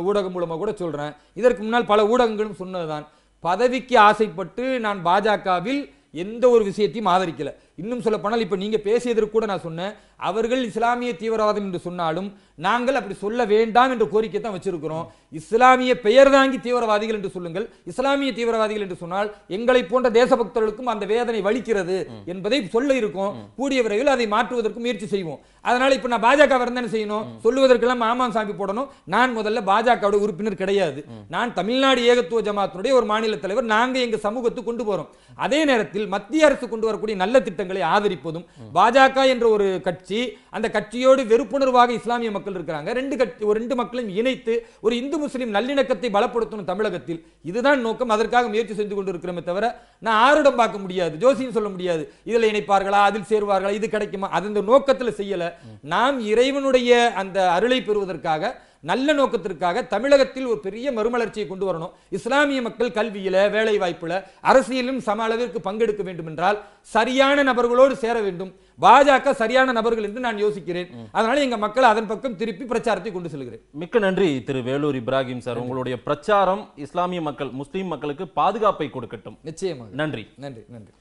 ஊடக ஊடகம் மூலமாக கூட சொல்கிறேன் இதற்கு முன்னால் பல ஊடகங்களும் சொன்னதுதான் பதவிக்கு ஆசைப்பட்டு நான் பாஜகவில் எந்த ஒரு விஷயத்தையும் ஆதரிக்கலை இன்னும் சொல்ல போனால் இப்போ நீங்கள் பேசியதற்கு கூட நான் சொன்னேன் அவர்கள் இஸ்லாமிய தீவிரவாதம் என்று சொன்னாலும் நாங்கள் அப்படி சொல்ல வேண்டாம் என்ற கோரிக்கை தான் வச்சிருக்கிறோம் இஸ்லாமிய பெயர் தாங்கி தீவிரவாதிகள் என்று சொல்லுங்கள் இஸ்லாமிய தீவிரவாதிகள் என்று சொன்னால் எங்களை போன்ற தேசபக்தர்களுக்கும் அந்த வேதனை வலிக்கிறது என்பதை சொல்ல இருக்கும் கூடிய விரைவில் அதை மாற்றுவதற்கு முயற்சி செய்வோம் அதனால இப்போ நான் பாஜக என்ன செய்யணும் சொல்லுவதற்கெல்லாம் மாமான் சாமி போடணும் நான் முதல்ல பாஜகவுடைய உறுப்பினர் கிடையாது நான் தமிழ்நாடு ஏகத்துவ ஜமாத்தினுடைய ஒரு மாநில தலைவர் நாங்கள் எங்கள் சமூகத்துக்கு கொண்டு போகிறோம் அதே நேரத்தில் மத்திய அரசு கொண்டு வரக்கூடிய நல்ல திட்டங்கள் திட்டங்களை ஆதரிப்பதும் பாஜக என்ற ஒரு கட்சி அந்த கட்சியோடு வெறுப்புணர்வாக இஸ்லாமிய மக்கள் இருக்கிறாங்க ரெண்டு கட்சி ஒரு ரெண்டு மக்களையும் இணைத்து ஒரு இந்து முஸ்லீம் நல்லிணக்கத்தை பலப்படுத்தணும் தமிழகத்தில் இதுதான் நோக்கம் அதற்காக முயற்சி செய்து கொண்டு தவிர நான் ஆருடம் பார்க்க முடியாது ஜோசியம் சொல்ல முடியாது இதில் இணைப்பார்களா அதில் சேருவார்களா இது கிடைக்குமா அது இந்த நோக்கத்தில் செய்யலை நாம் இறைவனுடைய அந்த அருளை பெறுவதற்காக நல்ல நோக்கத்திற்காக தமிழகத்தில் ஒரு பெரிய மறுமலர்ச்சியை கொண்டு வரணும் இஸ்லாமிய மக்கள் கல்வியில வேலை வாய்ப்புல அரசியலும் சம அளவிற்கு பங்கெடுக்க வேண்டும் என்றால் சரியான நபர்களோடு சேர வேண்டும் பாஜக சரியான நபர்கள் என்று நான் யோசிக்கிறேன் அதனால எங்க மக்கள் அதன் பக்கம் திருப்பி பிரச்சாரத்தை கொண்டு செல்கிறேன் மிக்க நன்றி திரு வேலூர் இப்ராஹிம் சார் உங்களுடைய பிரச்சாரம் இஸ்லாமிய மக்கள் முஸ்லீம் மக்களுக்கு பாதுகாப்பை கொடுக்கட்டும் நிச்சயமாக நன்றி நன்றி நன்றி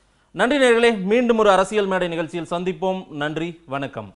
நன்றி நேர்களே மீண்டும் ஒரு அரசியல் மேடை நிகழ்ச்சியில் சந்திப்போம் நன்றி வணக்கம்